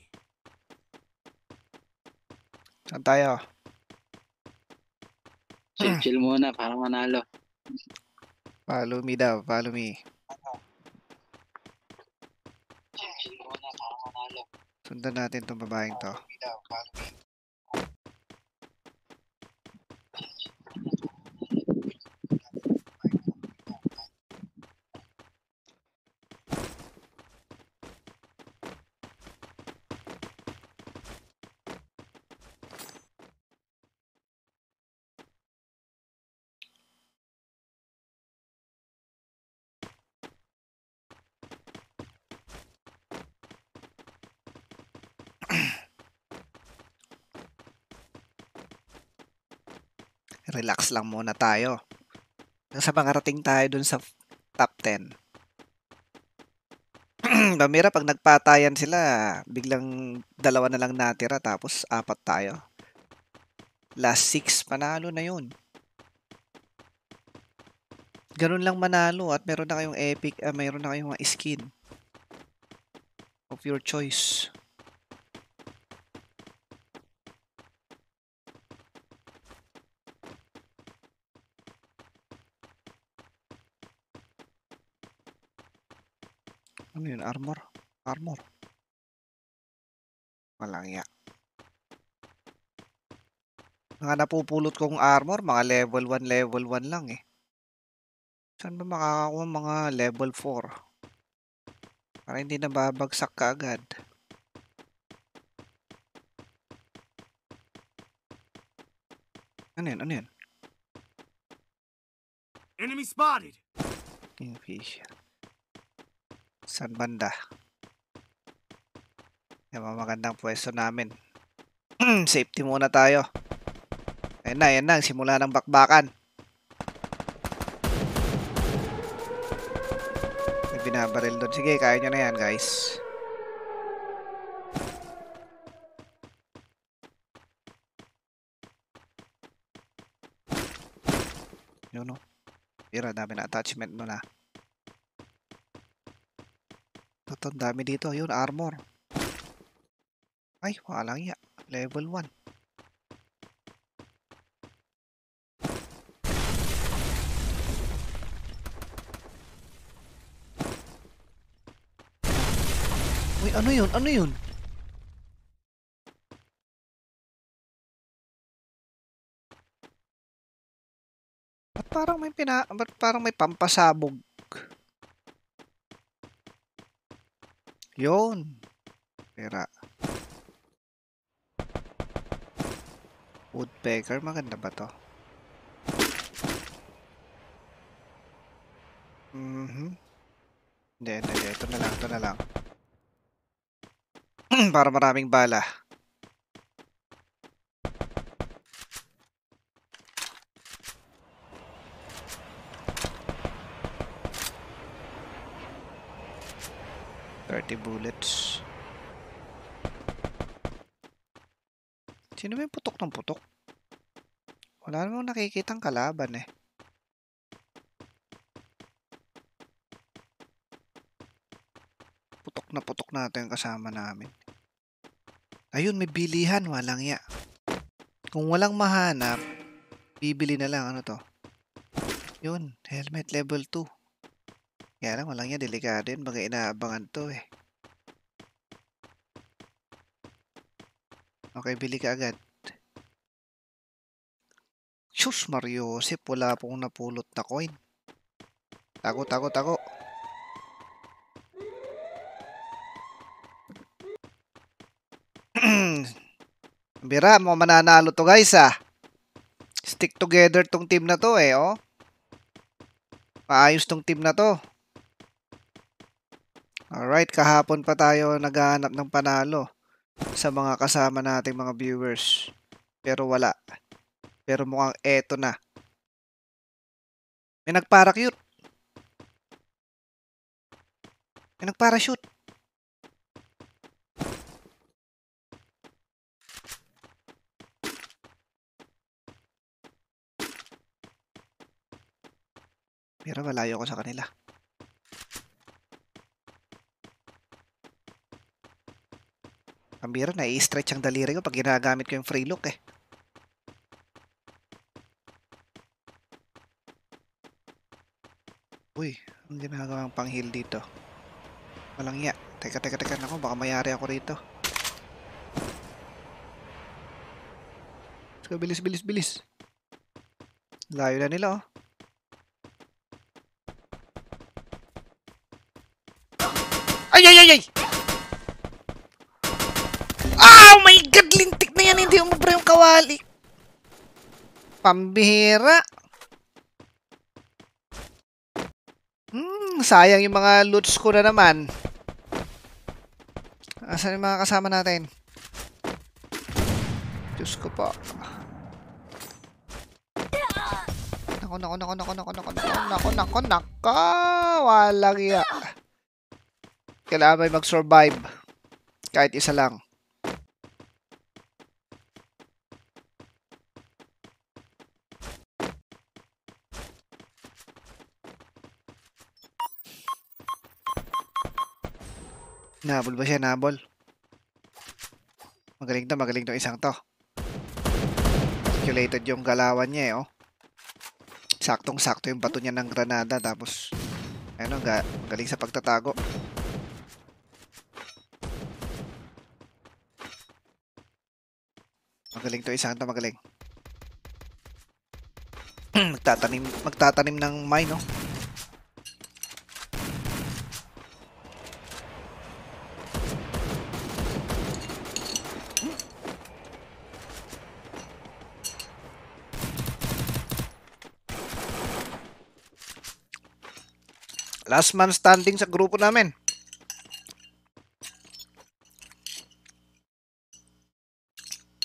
Saan tayo? Chill, chill muna para manalo. Follow me daw, follow me. Chill, muna para Sundan natin tong babaeng to. Follow me daw, follow me. relax lang muna tayo. Nasa makarating tayo dun sa top 10. Bamira, pag nagpatayan sila, biglang dalawa na lang natira tapos apat tayo. Last 6, panalo na yun. Ganun lang manalo at meron na kayong epic, uh, meron na kayong mga skin of your choice. armor? Armor. Walang iya. Mga napupulot kong armor, mga level 1, level 1 lang eh. Saan ba makakakuha mga level 4? Para hindi nababagsak ka agad. Ano yan? Ano yan? Enemy spotted! Kingfisher. San banda? Yan ang magandang pwesto namin. Hmm, safety muna tayo. Ayan na, ayan na. Simula ng bakbakan. May binabaril doon. Sige, kaya nyo na yan guys. Yun no. Oh. Tira, dami na attachment nun ah. Tato, dami dito. Yun, armor. Ay, wala lang ya. Level 1. Uy, ano yun? Ano yun? Ba't parang may pina... Ba't parang may pampasabog? Yun. Pera. Woodpecker, maganda ba to? Mm-hmm. Hindi, hindi, hindi. Ito na lang, ito na lang. Para maraming bala. 50 bullets. Sino may putok ng putok? Wala namang nakikitang kalaban eh. Putok na putok na yung kasama namin. Ayun, may bilihan. Walang ya. Kung walang mahanap, bibili na lang. Ano to? Yun, helmet level 2. Kaya lang, walang ya. Delikado yun. Baga inaabangan to eh. Okay, bili ka agad. Shush, Mario Sip, wala pong napulot na coin. Tako, tako, tako. Bira, mo mananalo to guys ah. Stick together tong team na to eh, oh. Maayos tong team na to. Alright, kahapon pa tayo naghahanap ng panalo sa mga kasama nating mga viewers. Pero wala. Pero mukhang eto na. May nagparakyut. May nagparachute. Pero malayo ko sa kanila. Pambira, nai-stretch ang daliri ko pag ginagamit ko yung free look eh. Uy, ang ginagawa ng pang-heal dito. Walang iya. Teka, teka, teka. Naku, baka mayari ako rito. Let's go, bilis, bilis, bilis. Layo na nila oh. Ay, ay, ay, ay! hindi umubra yung kawali. Pambihira. Hmm, sayang yung mga loots ko na naman. Asan yung mga kasama natin? Diyos ko pa. Nako, nako, nako, nako, nako, nako, nako, nako, nako, Walang iya. Kailangan may mag-survive. Kahit isa lang. Nahabol ba siya? Nahabol. Magaling to, magaling to isang to. Calculated yung galawan niya eh, oh. Saktong-sakto yung bato niya ng granada, tapos... Ano, ga magaling sa pagtatago. Magaling to, isang to, magaling. Hmm, magtatanim, magtatanim ng mine, Oh. Last man standing sa grupo namin.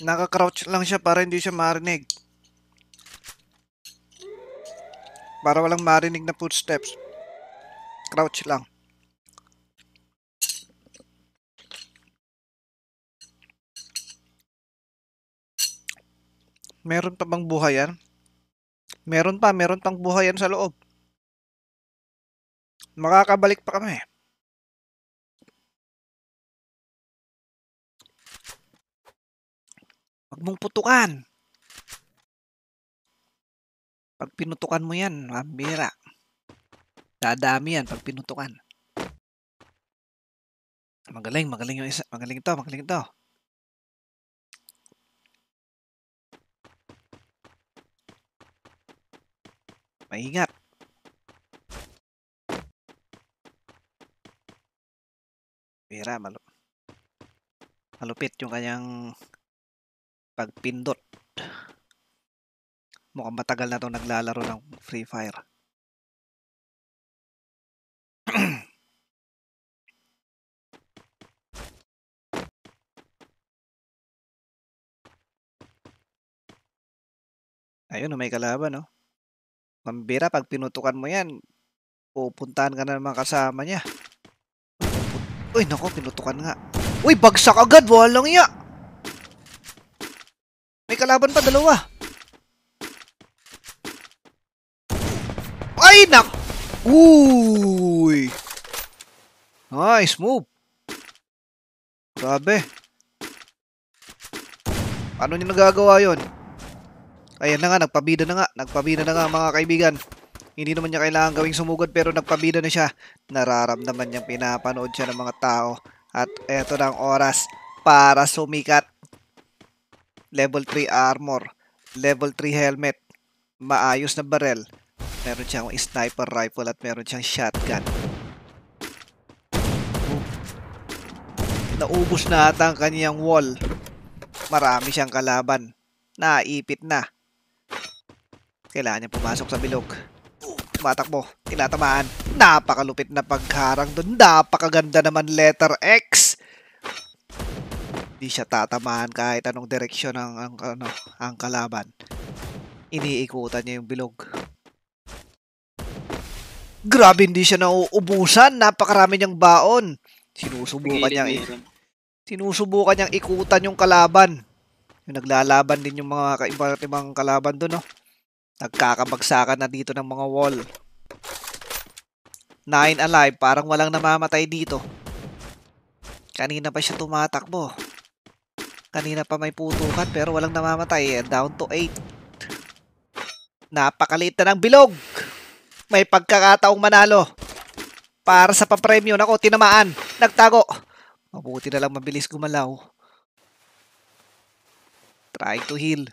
Nakakrouch lang siya para hindi siya marinig. Para walang marinig na footsteps. Crouch lang. Meron pa bang buhay yan? Meron pa, meron pang buhay yan sa loob. Makakabalik pa kami. Huwag mong putukan. Pag pinutukan mo yan, mabira. Ah, Dadami yan pag pinutukan. Magaling, magaling yung isa. Magaling to, magaling to. Maingat. Pira, malu malupit yung kanyang pagpindot. Mukhang matagal na to naglalaro ng Free Fire. Ayun, may kalaban, no? Mambira, pag pinutukan mo yan, pupuntahan ka na ng mga kasama niya. Uy, nako, pinutukan nga. Uy, bagsak agad. Walang iya. May kalaban pa, dalawa. Ay, nak... Uy! Nice move. Grabe. Paano niya nagagawa yon? Ayun na nga, nagpabida na nga. Nagpabida na nga, mga kaibigan. Hindi naman niya kailangan gawing sumugod pero nagpabida na siya. Nararamdaman niyang pinapanood siya ng mga tao. At eto na ang oras para sumikat. Level 3 armor. Level 3 helmet. Maayos na barrel. Meron siyang sniper rifle at meron siyang shotgun. Naubos na ata ang kanyang wall. Marami siyang kalaban. Naipit na. Kailangan niya pumasok sa bilog tumatakbo, tinatamaan. Napakalupit na pagharang doon. Napakaganda naman letter X. Hindi siya tatamaan kahit anong direksyon ng ang, ano, ang kalaban. Iniikutan niya yung bilog. Grabe, hindi siya nauubusan. Napakarami niyang baon. Sinusubukan niyang sinusubukan niyang ikutan yung kalaban. Yung naglalaban din yung mga kaiba't ibang kalaban doon, no? Oh. Nagkakabagsakan na dito ng mga wall. 9 alive. Parang walang namamatay dito. Kanina pa siya tumatakbo. Kanina pa may putukan pero walang namamatay. Eh. Down to 8. Napakaliit na ng bilog. May pagkakataong manalo. Para sa papremyo. Nako, tinamaan. Nagtago. Mabuti na lang mabilis gumalaw. Try to heal.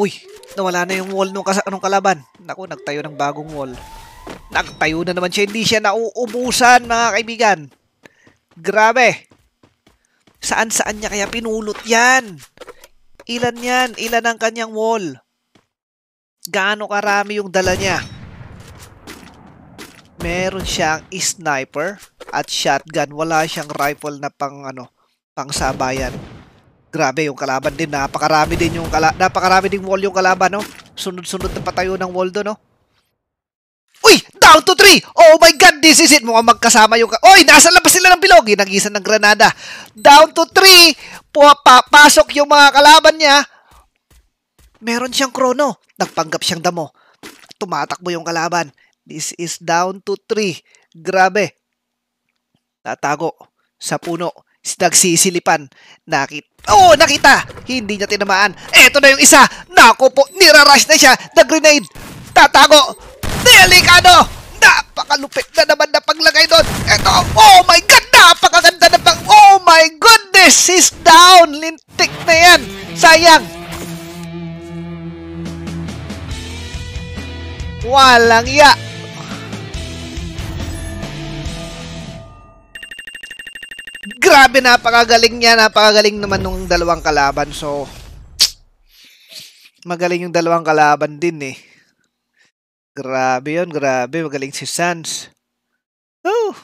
Uy, nawala na yung wall nung, kas- nung kalaban. Naku, nagtayo ng bagong wall. Nagtayo na naman siya. Hindi siya nauubusan, mga kaibigan. Grabe. Saan-saan niya kaya pinulot yan? Ilan yan? Ilan ang kanyang wall? Gaano karami yung dala niya? Meron siyang sniper at shotgun. Wala siyang rifle na pang ano, pang sabayan. Grabe yung kalaban din, napakarami din yung kala napakarami ding wall yung kalaban, no? Sunod-sunod na patayo ng wall do, no? Uy! Down to 3! Oh my God, this is it! Mukhang magkasama yung... Uy! Nasa labas sila ng bilog! Ginagisan ng granada. Down to 3! Papasok yung mga kalaban niya. Meron siyang krono. Nagpanggap siyang damo. Tumatakbo yung kalaban. This is down to 3. Grabe. Tatago sa puno nagsisilipan. Nakit oh, nakita! Hindi niya tinamaan. Eto na yung isa! Nako po, nirarush na siya! The grenade Tatago! Delikado! Napakalupit na naman na paglagay doon! Eto! Oh my God! Napakaganda na pang... Oh my goodness! He's down! Lintik na yan! Sayang! Walang ya! grabe, napakagaling niya. Napakagaling naman nung dalawang kalaban. So, magaling yung dalawang kalaban din eh. Grabe yon grabe. Magaling si Sans. Oh!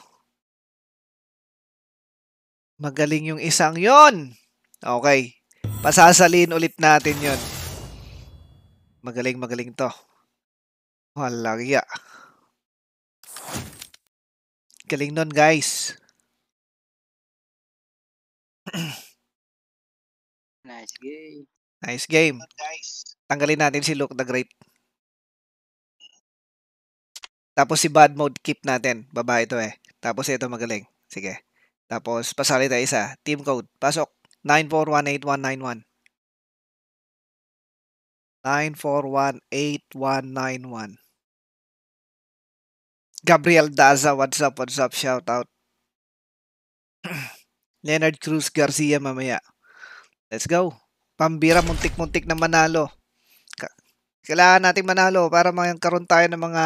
Magaling yung isang yon. Okay. Pasasalin ulit natin yon. Magaling, magaling to. Walagya. Galing nun, guys nice game. Nice game. Nice. Tanggalin natin si Luke the Great. Tapos si bad mode keep natin. Baba ito eh. Tapos ito magaling. Sige. Tapos pasali tayo isa. Team code. Pasok. 9418191. 9418191. Gabriel Daza, what's up, what's up, shout out. Leonard Cruz Garcia mamaya. Let's go. Pambira, muntik-muntik na manalo. Kailangan natin manalo para magkaroon tayo ng mga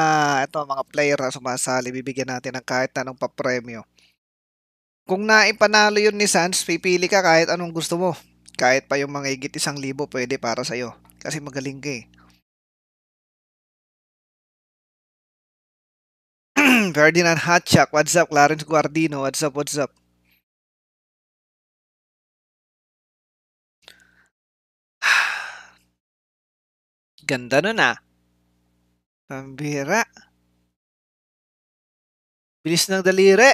ito, mga player na sumasali. Bibigyan natin ng kahit anong papremyo. Kung naipanalo yun ni Sans, pipili ka kahit anong gusto mo. Kahit pa yung mga higit isang libo pwede para sa'yo. Kasi magaling ka eh. Ferdinand Hatchak, what's up? Clarence Guardino, what's up, what's up? Ganda nun ah. Pambira. Bilis ng daliri.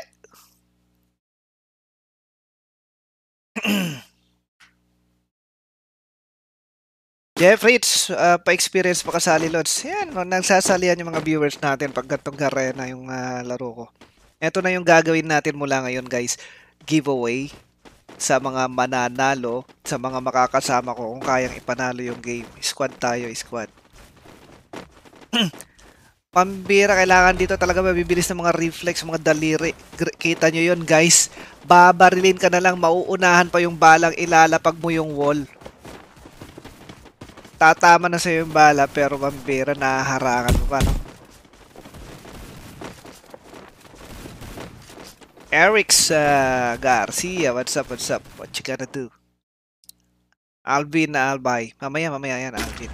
Jeffrey, it's, uh, pa-experience pa kasali, Lods. Yan, nagsasalihan yung mga viewers natin pag gantong garena yung uh, laro ko. Ito na yung gagawin natin mula ngayon, guys. Giveaway sa mga mananalo, sa mga makakasama ko kung kayang ipanalo yung game. Squad tayo, squad. Pambira, kailangan dito talaga mabibilis ng mga reflex, mga daliri. Kita nyo yon guys. Babarilin ka na lang, mauunahan pa yung balang ilalapag mo yung wall. Tatama na sa'yo yung bala, pero pambira, nahaharangan mo pa. No? Eric's uh, Garcia, what's up, what's up? What you gonna do? Alvin Albay. Mamaya, mamaya yan, Alvin.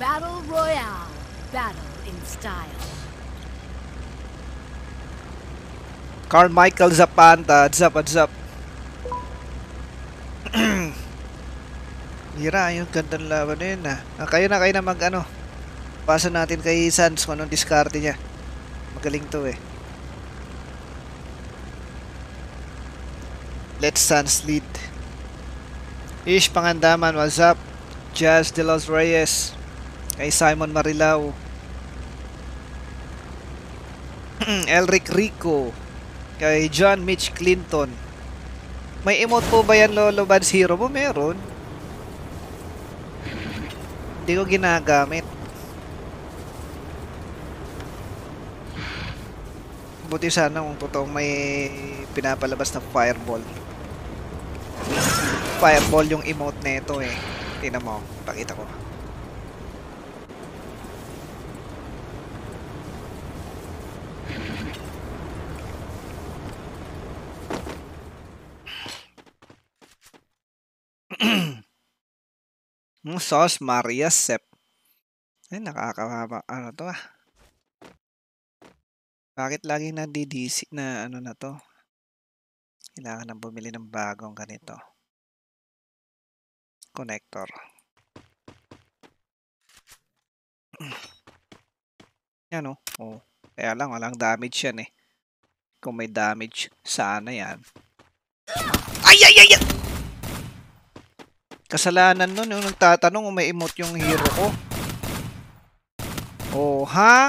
Battle Royale. Battle in style. Carl Michael Zapanta. What's up, what's up? Hira, yung gandang laban na yun ah. ah kayo na, kayo na mag ano. Pasa natin kay Sans kung anong diskarte niya. Magaling to eh. Let's Suns lead. Ish Pangandaman, what's up? Jazz De Los Reyes. Kay Simon Marilao. Elric Rico. Kay John Mitch Clinton. May emote po ba yan, Lolo Bads Hero mo? Meron. Hindi ko ginagamit. Buti sana kung totoong may pinapalabas na fireball fireball yung emote nito eh. Tingnan mo, pakita ko. Yung sauce Maria Sep. Ay, nakakahaba. Ano to ah? Bakit lagi na DDC na ano na to? Kailangan nang bumili ng bagong ganito. Connector. Yan Oh. oh. Kaya lang, walang damage yan eh. Kung may damage, sana yan. Ay, ay, ay, ay! Kasalanan nun yung nagtatanong kung may emote yung hero ko. Oh, ha?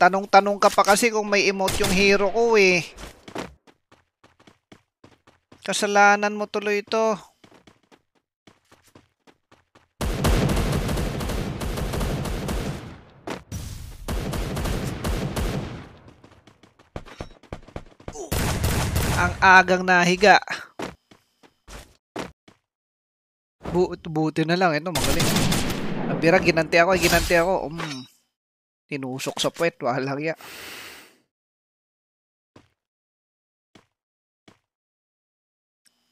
Tanong-tanong ka pa kasi kung may emote yung hero ko eh. Kasalanan mo tuloy ito. Ang agang nahiga. Bu buti na lang. Ito, magaling. Nabira, ginanti ako, ginanti ako. Um, tinusok sa puwet. Walang ya.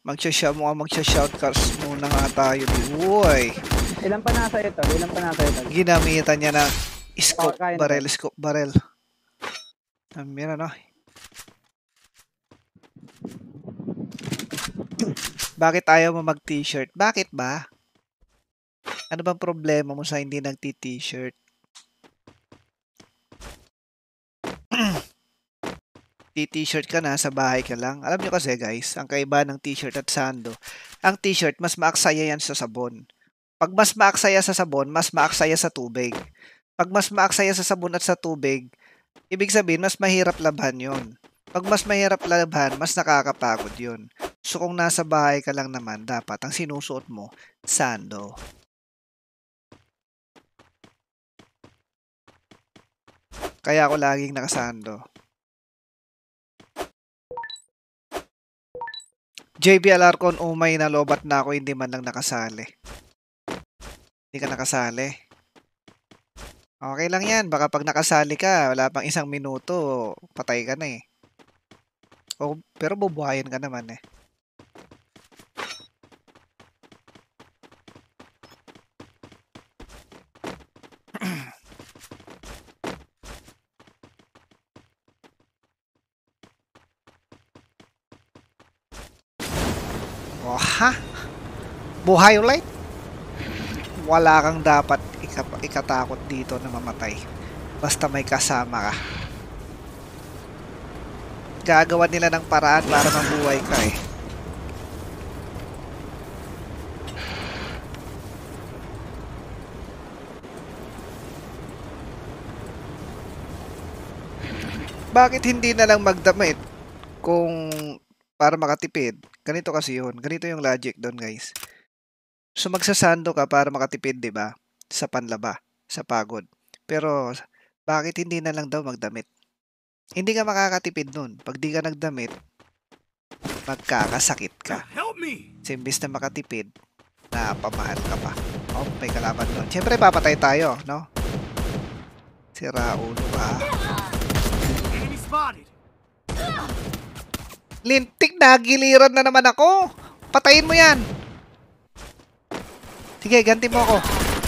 Magsha-shout mo, magsha-shoutcast muna nga tayo. Uy. Ilan pa nasa ito? Ilan pa nasa ito? Ginamitan niya na scope oh, barrel, scope barrel. Ang mira no. Bakit ayaw mo mag-t-shirt? Bakit ba? Ano bang problema mo sa hindi nagti-t-shirt? nagti-t-shirt ka na, sa bahay ka lang. Alam niyo kasi guys, ang kaiba ng t-shirt at sando, ang t-shirt mas maaksaya yan sa sabon. Pag mas maaksaya sa sabon, mas maaksaya sa tubig. Pag mas maaksaya sa sabon at sa tubig, ibig sabihin mas mahirap laban yon. Pag mas mahirap laban, mas nakakapagod yon. So kung nasa bahay ka lang naman, dapat ang sinusuot mo, sando. Kaya ako laging nakasando. JB Alarcon, umay na lobat na ako, hindi man lang nakasali. Hindi ka nakasali. Okay lang yan, baka pag nakasali ka, wala pang isang minuto, patay ka na eh. O, pero bubuhayin ka naman eh. buhay ulit wala kang dapat ikap- ikatakot dito na mamatay basta may kasama ka gagawa nila ng paraan para mabuhay ka eh bakit hindi na lang magdamit kung para makatipid? Ganito kasi yun. Ganito yung logic doon, guys. So magsasando ka para makatipid, 'di ba? Sa panlaba, sa pagod. Pero bakit hindi na lang daw magdamit? Hindi ka makakatipid nun. Pag di ka nagdamit, magkakasakit ka. Help me! So, imbis na makatipid, napamahal ka pa. Oh, may kalaban nun. Siyempre, papatay tayo, no? Sira ulo ka. Lintik na, giliran na naman ako. Patayin mo yan. Sige, ganti mo ako.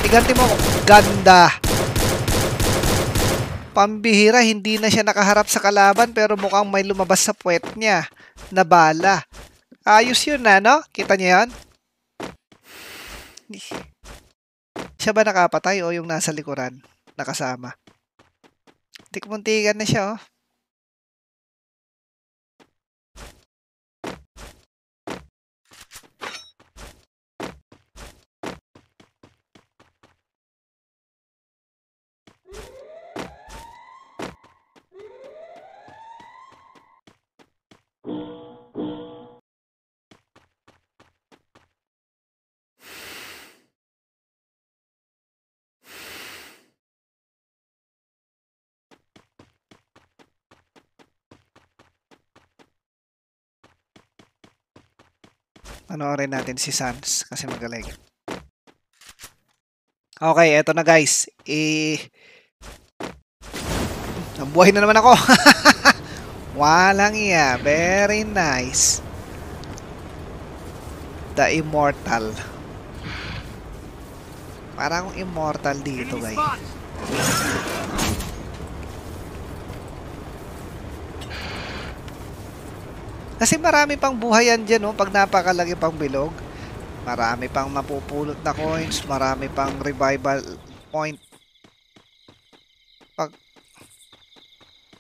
Iganti eh, mo ako. Ganda. Pambihira, hindi na siya nakaharap sa kalaban pero mukhang may lumabas sa puwet niya na bala. Ayos yun na, no? Kita niya yan? Siya ba nakapatay o yung nasa likuran? Nakasama. Tikmuntikan na siya, oh. Panoorin natin si Sans kasi magaling. Okay, eto na guys. I... Nabuhay na naman ako. Walang iya. Very nice. The Immortal. Parang immortal dito guys. Kasi marami pang buhay yan dyan, no? Oh, pag napakalaki pang bilog, marami pang mapupulot na coins, marami pang revival point. Pag...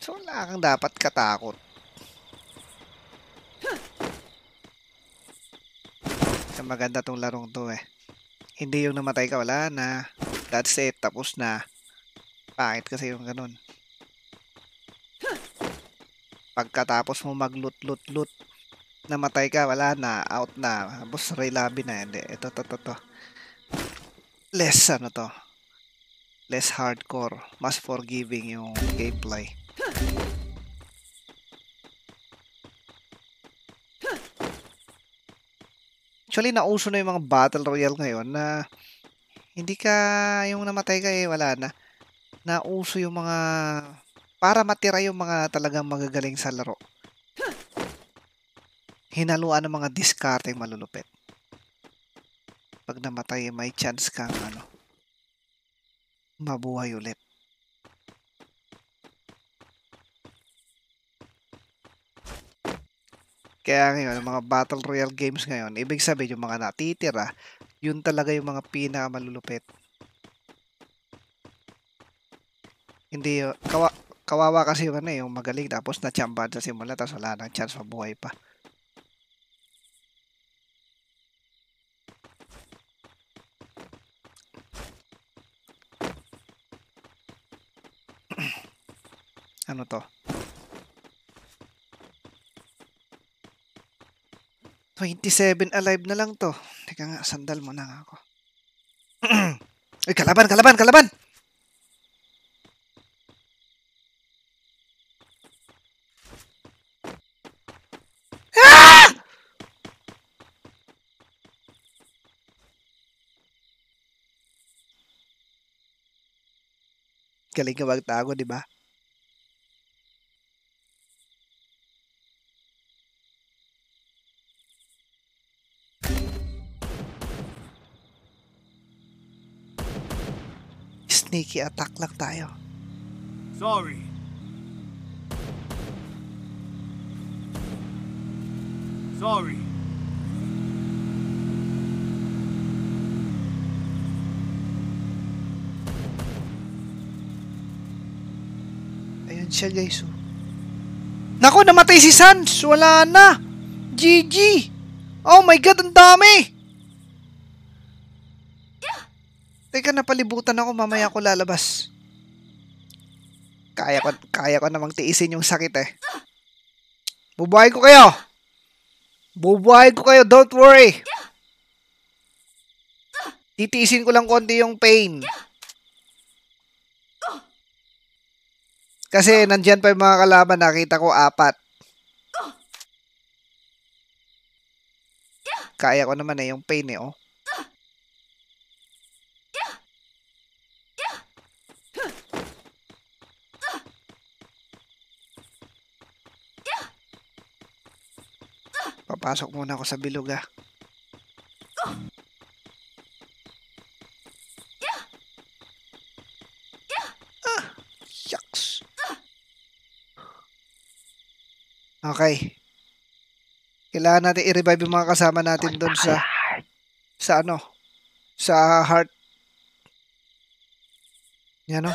So, wala kang dapat katakot. Kasi maganda tong larong to, eh. Hindi yung namatay ka, wala na. That's it, tapos na. Pangit kasi yung ganun pagkatapos mo maglut-lut-lut, namatay ka, wala na, out na, Boss, relabi na, hindi, ito, to, to, to. Less, ano to, less hardcore, mas forgiving yung gameplay. Actually, nauso na yung mga battle royale ngayon na hindi ka, yung namatay ka eh, wala na. Nauso yung mga para matira yung mga talagang magagaling sa laro. Hinaluan ng mga discarding malulupit. Pag namatay, may chance kang ano, mabuhay ulit. Kaya ngayon, mga Battle Royale games ngayon, ibig sabihin yung mga natitira, yun talaga yung mga pinakamalulupit. Hindi, kawa Kawawa kasi yun ano, eh, yung magaling tapos na-chamba sa simula tapos wala nang chance mabuhay pa. ano to? Twenty-seven alive na lang to. Teka nga, sandal mo na nga ako. Ay, kalaban, kalaban, kalaban! galing ka magtago, di ba? Sneaky attack lang tayo. Sorry. Sorry. siya guys. Oh. Nako, namatay si Sans. Wala na. GG. Oh my God, ang dami. Teka, napalibutan ako. Mamaya ako lalabas. Kaya ko, kaya ko namang tiisin yung sakit eh. Bubuhay ko kayo. Bubuhay ko kayo. Don't worry. Titiisin ko lang konti yung pain. Kasi nandiyan pa yung mga kalaban, nakita ko apat. Kaya ko naman eh, yung pain eh, oh. Papasok muna ako sa bilog ah. Okay. Kailangan natin i-revive yung mga kasama natin doon sa sa ano? Sa heart. Yan o. No?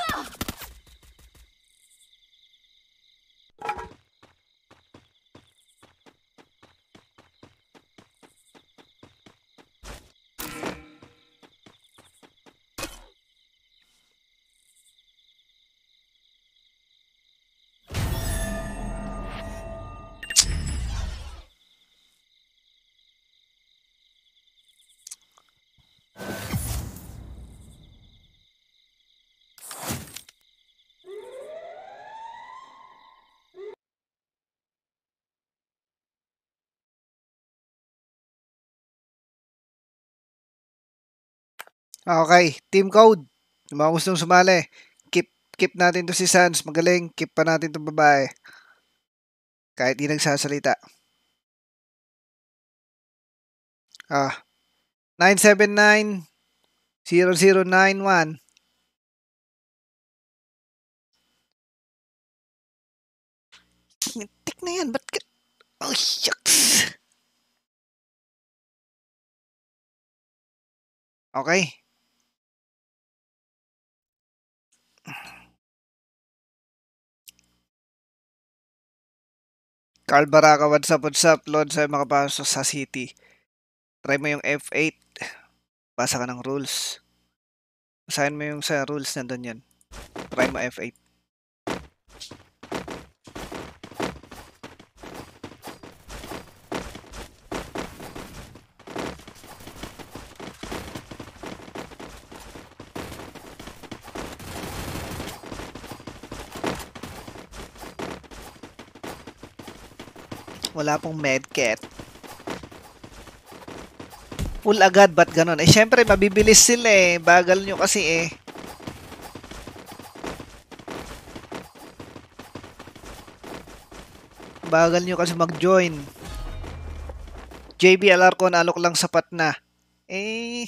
Okay, team code. mga gustong sumali, keep, keep natin to si Sans. Magaling, keep pa natin to babae. Kahit di nagsasalita. Ah, 979 0091 Tik na yan. Ba't ka... Oh, shucks! Okay. Carl Baraka, what's up, what's up? Lord, sa'yo makapasok sa City. Try mo yung F8. Basa ka ng rules. Basahin mo yung sa rules, nandun yan. Try mo F8. Wala pong medkit. Full agad, ba't ganun? Eh, syempre, mabibilis sila eh. Bagal nyo kasi eh. Bagal nyo kasi mag-join. JBLR ko, alok lang sapat na. Eh,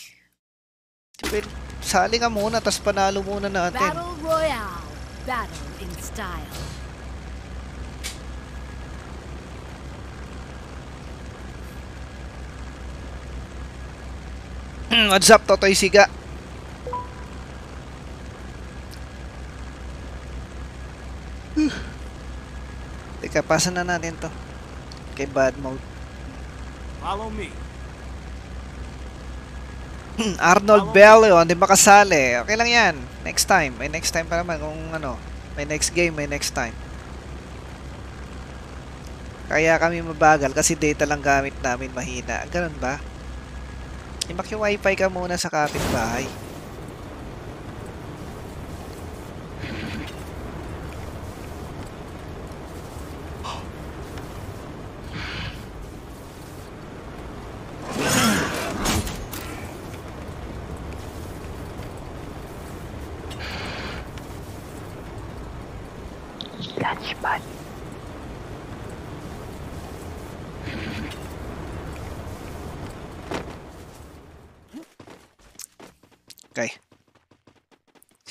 sali ka muna, tas panalo muna natin. Battle Royale. Battle in style. Hmm, what's up, Totoy Siga? Whew. Teka, pasan na natin to. Kay bad mode. Follow me. Hmm, Arnold Bell yun, di ba Okay lang yan. Next time. May next time pa naman kung ano. May next game, may next time. Kaya kami mabagal kasi data lang gamit namin mahina. Ganun ba? Timbak yung wifi ka muna sa kapitbahay. bahay.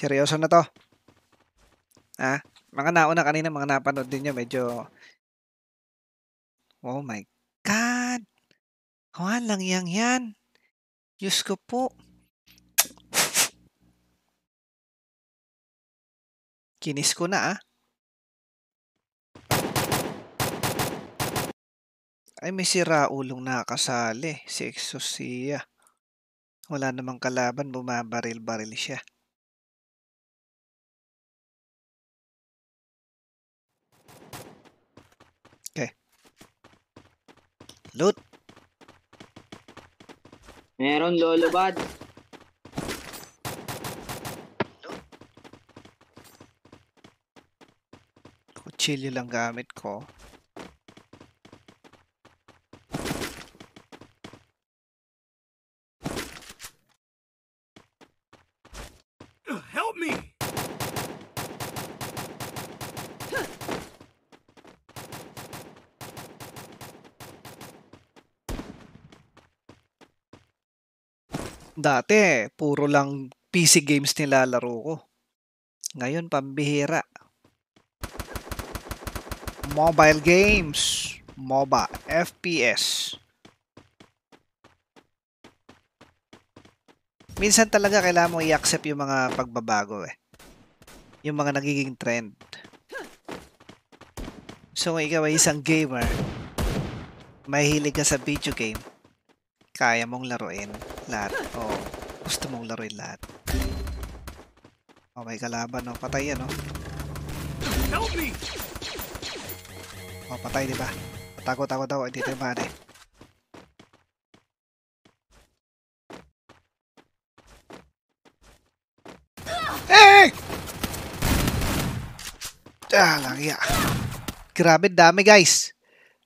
Seryoso na to. Ha? Ah, mga nauna kanina, mga napanood din nyo, medyo... Oh my God! Kawan lang yang yan. Diyos ko po. Kinis ko na ah. Ay, may siraulong nakakasali. Si Exosia. Wala namang kalaban, bumabaril-baril siya. Loot. Meron, Lolo Bad. Kutsilyo lang gamit ko. Dati, puro lang PC games nilalaro ko. Ngayon, pambihira. Mobile games. MOBA. FPS. Minsan talaga kailangan mo i-accept yung mga pagbabago eh. Yung mga nagiging trend. So kung ikaw ay isang gamer, mahilig ka sa video game, kaya mong laruin lahat o gusto mong laruin lahat. Oh, may kalaban, no? Oh. Patay yan, no? Oh. Help Oh, patay, di ba? Takot, takot, takot. Hindi tayo mali. eh Ah, langya. Ah. Grabe, dami, guys.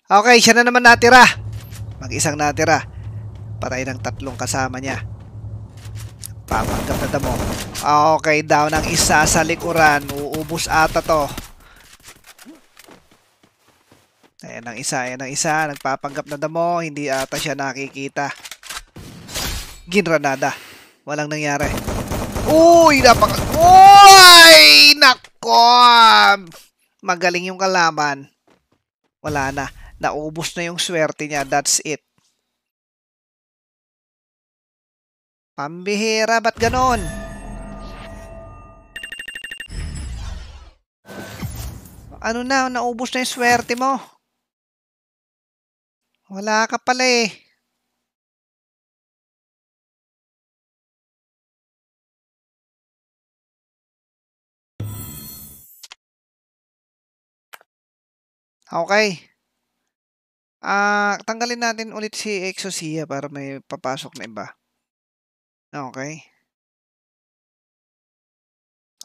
Okay, siya na naman natira. Mag-isang natira. Patay ng tatlong kasama niya. Papanggap na damo. Ah, okay, daw ang isa sa likuran. Uubos ata to. Ayan ang isa, ayan ang isa. Nagpapanggap na damo. Hindi ata siya nakikita. Ginranada. Walang nangyari. Uy, napaka... Uy! Nako! Magaling yung kalaban. Wala na. Naubos na yung swerte niya. That's it. Pambihira, ba't ganon? Ano na, naubos na yung swerte mo. Wala ka pala eh. Okay. Ah, uh, tanggalin natin ulit si Exosia para may papasok na iba. Okay.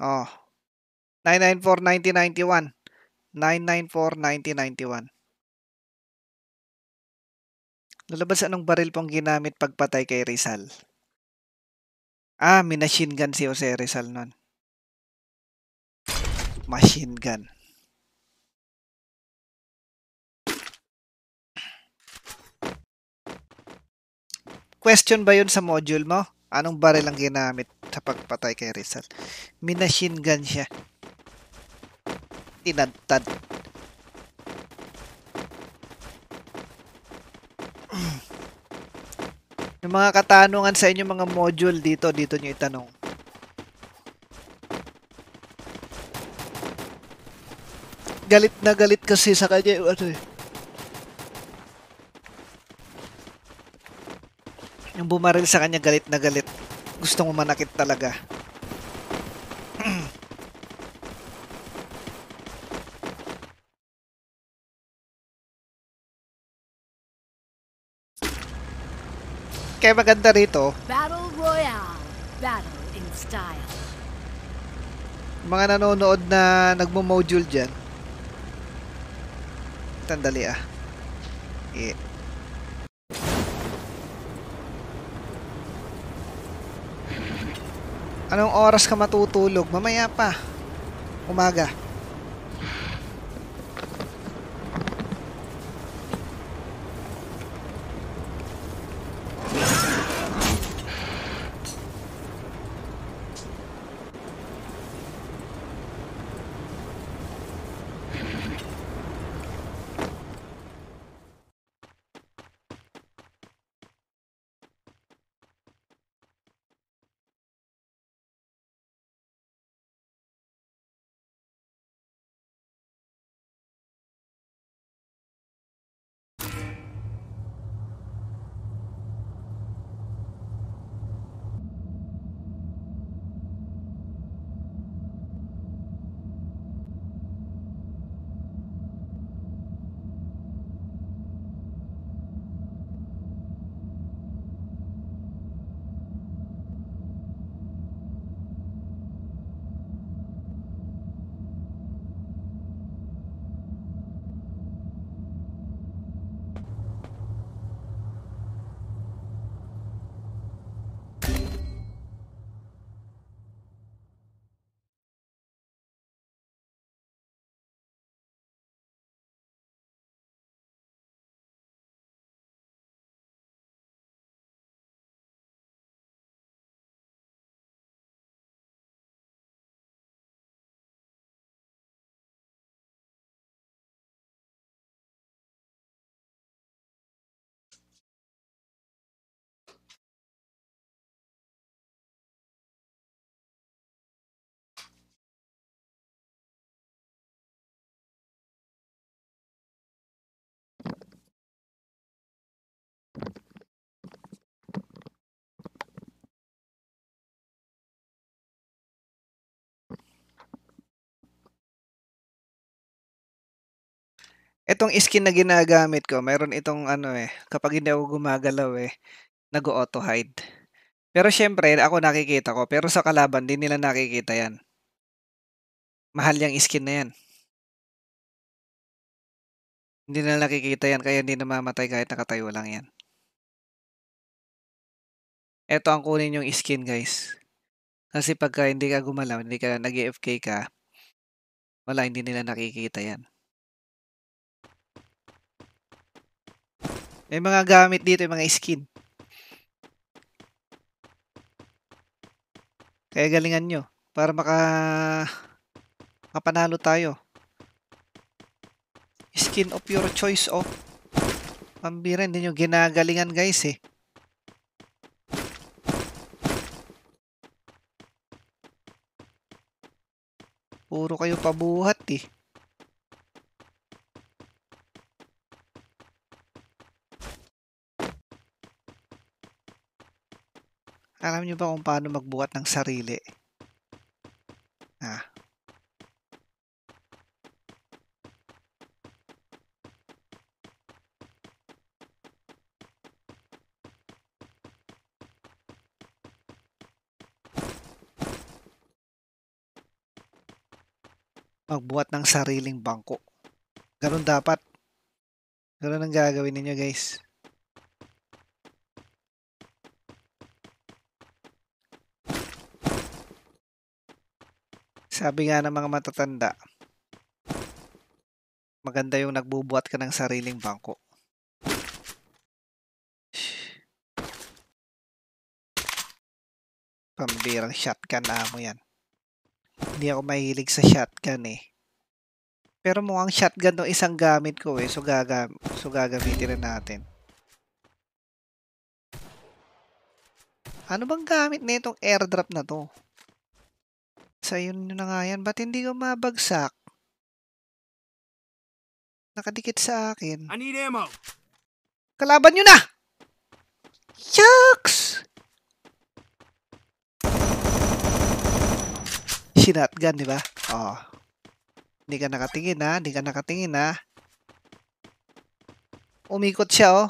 Oh, 994-1991. 994-1991. Lalabas anong baril pong ginamit pagpatay kay Rizal? Ah, machine gun si Jose Rizal nun. Machine gun. Question ba yun sa module mo? Anong baril ang ginamit sa pagpatay kay Rizal? Minashin gun siya. Tinadtad. Yung mga katanungan sa inyo mga module dito, dito nyo itanong. Galit na galit kasi sa kanya yung ano eh. Yung bumaril sa kanya galit na galit. Gustong manakit talaga. Kaya maganda rito. Battle Royale. Battle in style. Mga nanonood na nagmo-module dyan. Tandali ah. Yeah. Anong oras ka matutulog? Mamaya pa. Umaga. Itong skin na ginagamit ko, meron itong ano eh, kapag hindi ako gumagalaw eh, nag-auto hide. Pero syempre, ako nakikita ko, pero sa kalaban, di nila nakikita yan. Mahal yung skin na yan. Hindi nila nakikita yan, kaya hindi namamatay kahit nakatayo lang yan. Ito ang kunin yung skin guys. Kasi pagka hindi ka gumalaw, hindi ka nag-AFK ka, wala, hindi nila nakikita yan. May mga gamit dito, yung mga skin. Kaya galingan nyo para maka makapanalo tayo. Skin of your choice of oh. pambira. Hindi nyo ginagalingan guys eh. Puro kayo pabuhat eh. Alam niyo ba kung paano magbuhat ng sarili? Ah. Magbuhat ng sariling bangko. Ganun dapat. Ganun ang gagawin ninyo guys. Sabi nga ng mga matatanda, maganda yung nagbubuhat ka ng sariling bangko. Pambirang shotgun na mo yan. Hindi ako mahilig sa shotgun eh. Pero mukhang shotgun ng isang gamit ko eh. So, gagam so gagamitin na natin. Ano bang gamit na itong airdrop na to? Sa'yo na nga yan. Ba't hindi ko mabagsak? Nakadikit sa akin. I need ammo. Kalaban nyo na! Yucks! Sinatgan, di ba? Oh. Hindi ka nakatingin, ha? Hindi ka nakatingin, ha? Umikot siya, oh.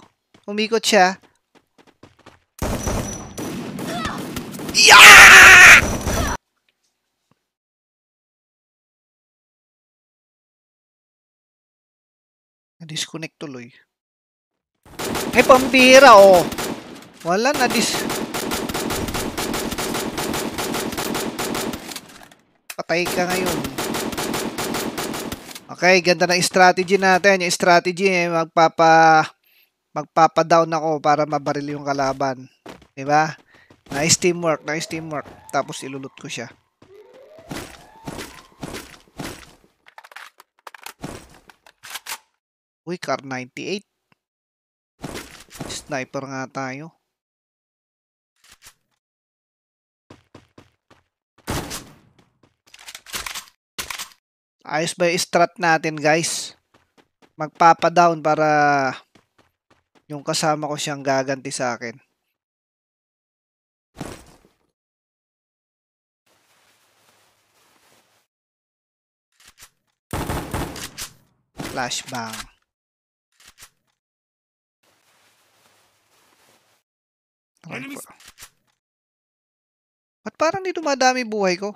Umikot siya. Na-disconnect tuloy. Ay, pambihira, oh. Wala na dis... Patay ka ngayon. Okay, ganda ng strategy natin. Yung strategy, eh, magpapa... Magpapa-down ako para mabaril yung kalaban. Diba? Nice teamwork, nice teamwork. Tapos ilulot ko siya. Uy, car 98. Sniper nga tayo. Ayos ba yung strat natin, guys? Magpapa-down para yung kasama ko siyang gaganti sa akin. Flashbang. Enemies! Ano At parang di dumadami buhay ko.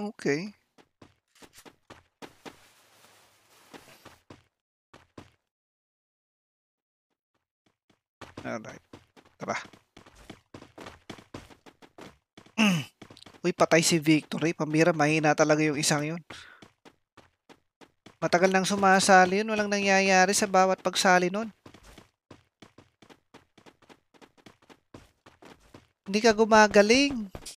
Okay. Alright. Tara. Uy, patay si Victory. Pamira, mahina talaga yung isang yun. Matagal nang sumasali yun. Walang nangyayari sa bawat pagsali nun. Hindi ka gumagaling.